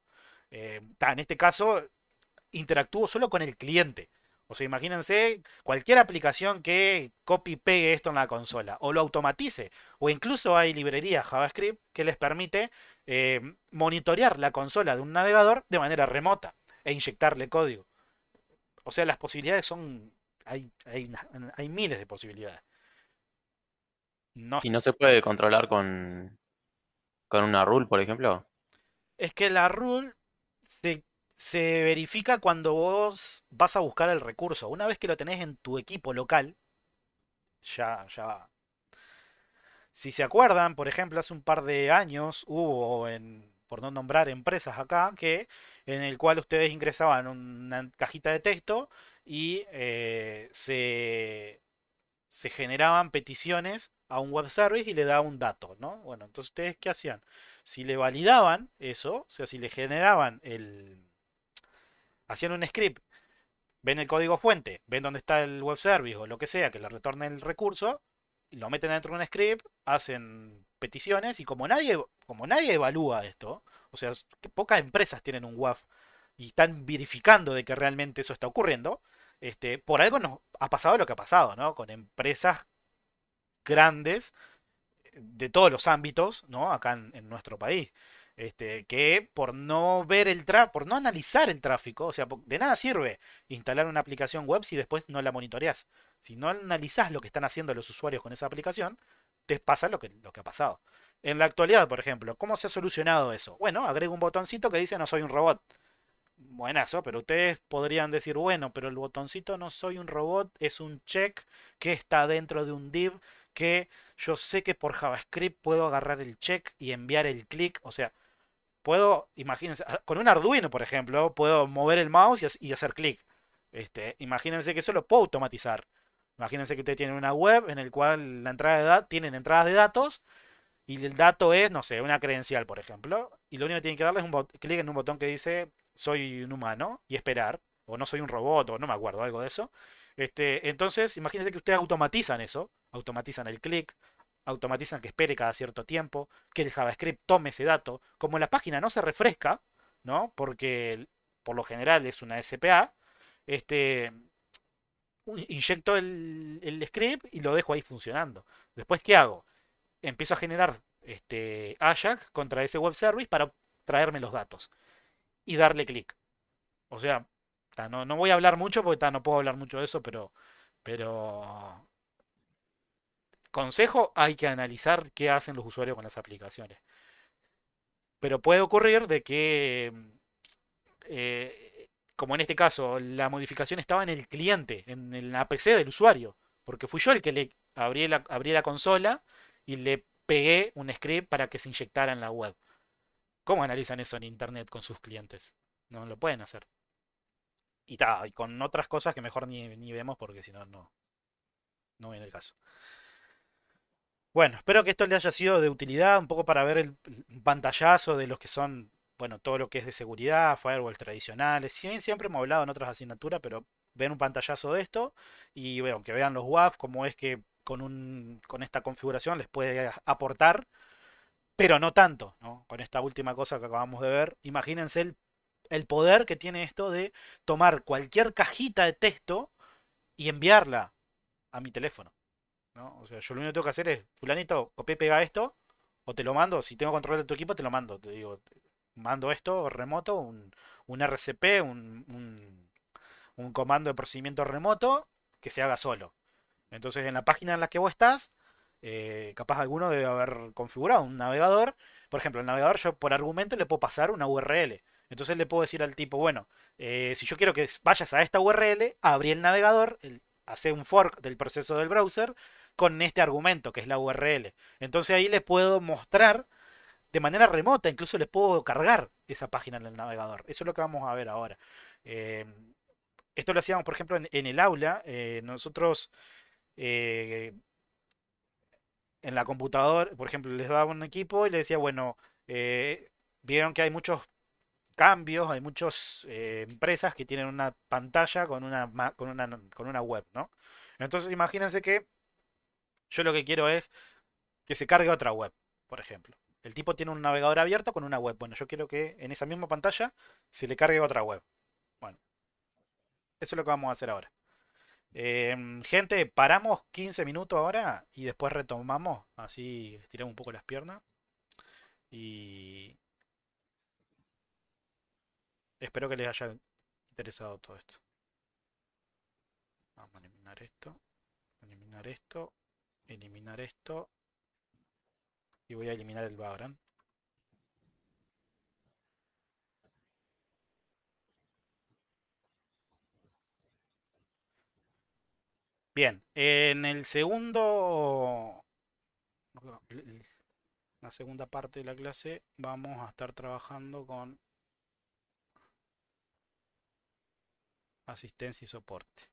Eh, en este caso, interactúo solo con el cliente. O sea, imagínense cualquier aplicación que y pegue esto en la consola o lo automatice. O incluso hay librerías JavaScript que les permite eh, monitorear la consola de un navegador de manera remota e inyectarle código. O sea, las posibilidades son. Hay, hay, miles de posibilidades. ¿Y no se puede controlar con, con una rule, por ejemplo? Es que la rule se, verifica cuando vos vas a buscar el recurso. Una vez que lo tenés en tu equipo local, ya, ya Si se acuerdan, por ejemplo, hace un par de años hubo, en, por no nombrar empresas acá, que en el cual ustedes ingresaban una cajita de texto y eh, se, generaban peticiones a un web service y le daban un dato, Bueno, entonces ustedes qué hacían? Si le validaban eso, o sea, si le generaban el... hacían un script, ven el código fuente, ven dónde está el web service o lo que sea, que le retorne el recurso, lo meten dentro de un script, hacen peticiones y como nadie, como nadie evalúa esto, o sea, pocas empresas tienen un WAF y están verificando de que realmente eso está ocurriendo. Este, por algo nos ha pasado lo que ha pasado, ¿no? Con empresas grandes eh, de todos los ámbitos, ¿no? Acá en, nuestro país. Este, que por no ver el tráfico, por no analizar el tráfico, o sea, de nada sirve instalar una aplicación web si después no la monitoreas. Si no analizás lo que están haciendo los usuarios con esa aplicación, te pasa lo que, lo que ha pasado. En la actualidad, por ejemplo, ¿cómo se ha solucionado eso? Bueno, agrego un botoncito que dice no soy un robot. Buenazo, pero ustedes podrían decir, bueno, pero el botoncito no soy un robot es un check que está dentro de un div que yo sé que por JavaScript puedo agarrar el check y enviar el clic. O sea, puedo, imagínense, ah, con un Arduino, por ejemplo, puedo mover el mouse y, hacer clic. Este, imagínense que eso lo puedo automatizar. Imagínense que ustedes tienen una web en la cual la entrada de tienen entradas de datos y el dato es, no sé, una credencial, por ejemplo, y lo único que tienen que darle es un clic en un botón que dice soy un humano y esperar, o no soy un robot, o no me acuerdo, algo de eso. Este, entonces, imagínense que ustedes automatizan eso, automatizan el clic, automatizan que espere cada cierto tiempo, que el JavaScript tome ese dato, como la página no se refresca, ¿no? Porque por lo general es una SPA, este, inyecto el, el script y lo dejo ahí funcionando. Después, ¿qué hago? empiezo a generar este, Ajax contra ese web service para traerme los datos y darle clic. O sea, no, voy a hablar mucho porque no puedo hablar mucho de eso, pero, pero consejo, hay que analizar qué hacen los usuarios con las aplicaciones. Pero puede ocurrir de que, eh, como en este caso, la modificación estaba en el cliente, en, el la PC del usuario, porque fui yo el que le abrí la consola y le pegué un script para que se inyectara en la web. ¿Cómo analizan eso en Internet con sus clientes? No lo pueden hacer. Y, tal y con otras cosas que mejor ni, vemos porque si no, no, no viene el caso. Bueno, espero que esto le haya sido de utilidad, un poco para ver el pantallazo de los que son, bueno, todo lo que es de seguridad, firewalls tradicionales. siempre hemos hablado en otras asignaturas, pero ven un pantallazo de esto y bueno, que vean los WAF, cómo es que con, un, con esta configuración les puede aportar, pero no tanto, ¿no? Con esta última cosa que acabamos de ver, imagínense el, el poder que tiene esto de tomar cualquier cajita de texto y enviarla a mi teléfono. ¿no? O sea, yo lo único que tengo que hacer es, fulanito, copia y pega esto, o te lo mando, si tengo control de tu equipo, te lo mando. Te digo, mando esto remoto, un, RCP, un, comando de procedimiento remoto que se haga solo. Entonces, en la página en la que vos estás, eh, capaz alguno debe haber configurado un navegador. Por ejemplo, el navegador yo por argumento le puedo pasar una URL. Entonces le puedo decir al tipo, bueno, eh, si yo quiero que vayas a esta URL, abrí el navegador, hace un fork del proceso del browser con este argumento que es la URL. Entonces ahí le puedo mostrar de manera remota, incluso le puedo cargar esa página en el navegador. Eso es lo que vamos a ver ahora. Eh, esto lo hacíamos, por ejemplo, en, en el aula. nosotros eh, en la computadora, por ejemplo, les daba un equipo y les decía, bueno, eh, vieron que hay muchos cambios, hay muchas eh, empresas que tienen una pantalla con una, con, una, con una web, ¿no? Entonces imagínense que yo lo que quiero es que se cargue otra web, por ejemplo. El tipo tiene un navegador abierto con una web. Bueno, yo quiero que en esa misma pantalla se le cargue otra web. Bueno, eso es lo que vamos a hacer ahora. Em, gente, paramos 15 minutos ahora y después retomamos. Así estiramos un poco las piernas. Y espero que les haya interesado todo esto. Vamos a eliminar esto. Eliminar esto. Eliminar esto. Y voy a eliminar el background. Bien, en el segundo, la segunda parte de la clase, vamos a estar trabajando con asistencia y soporte.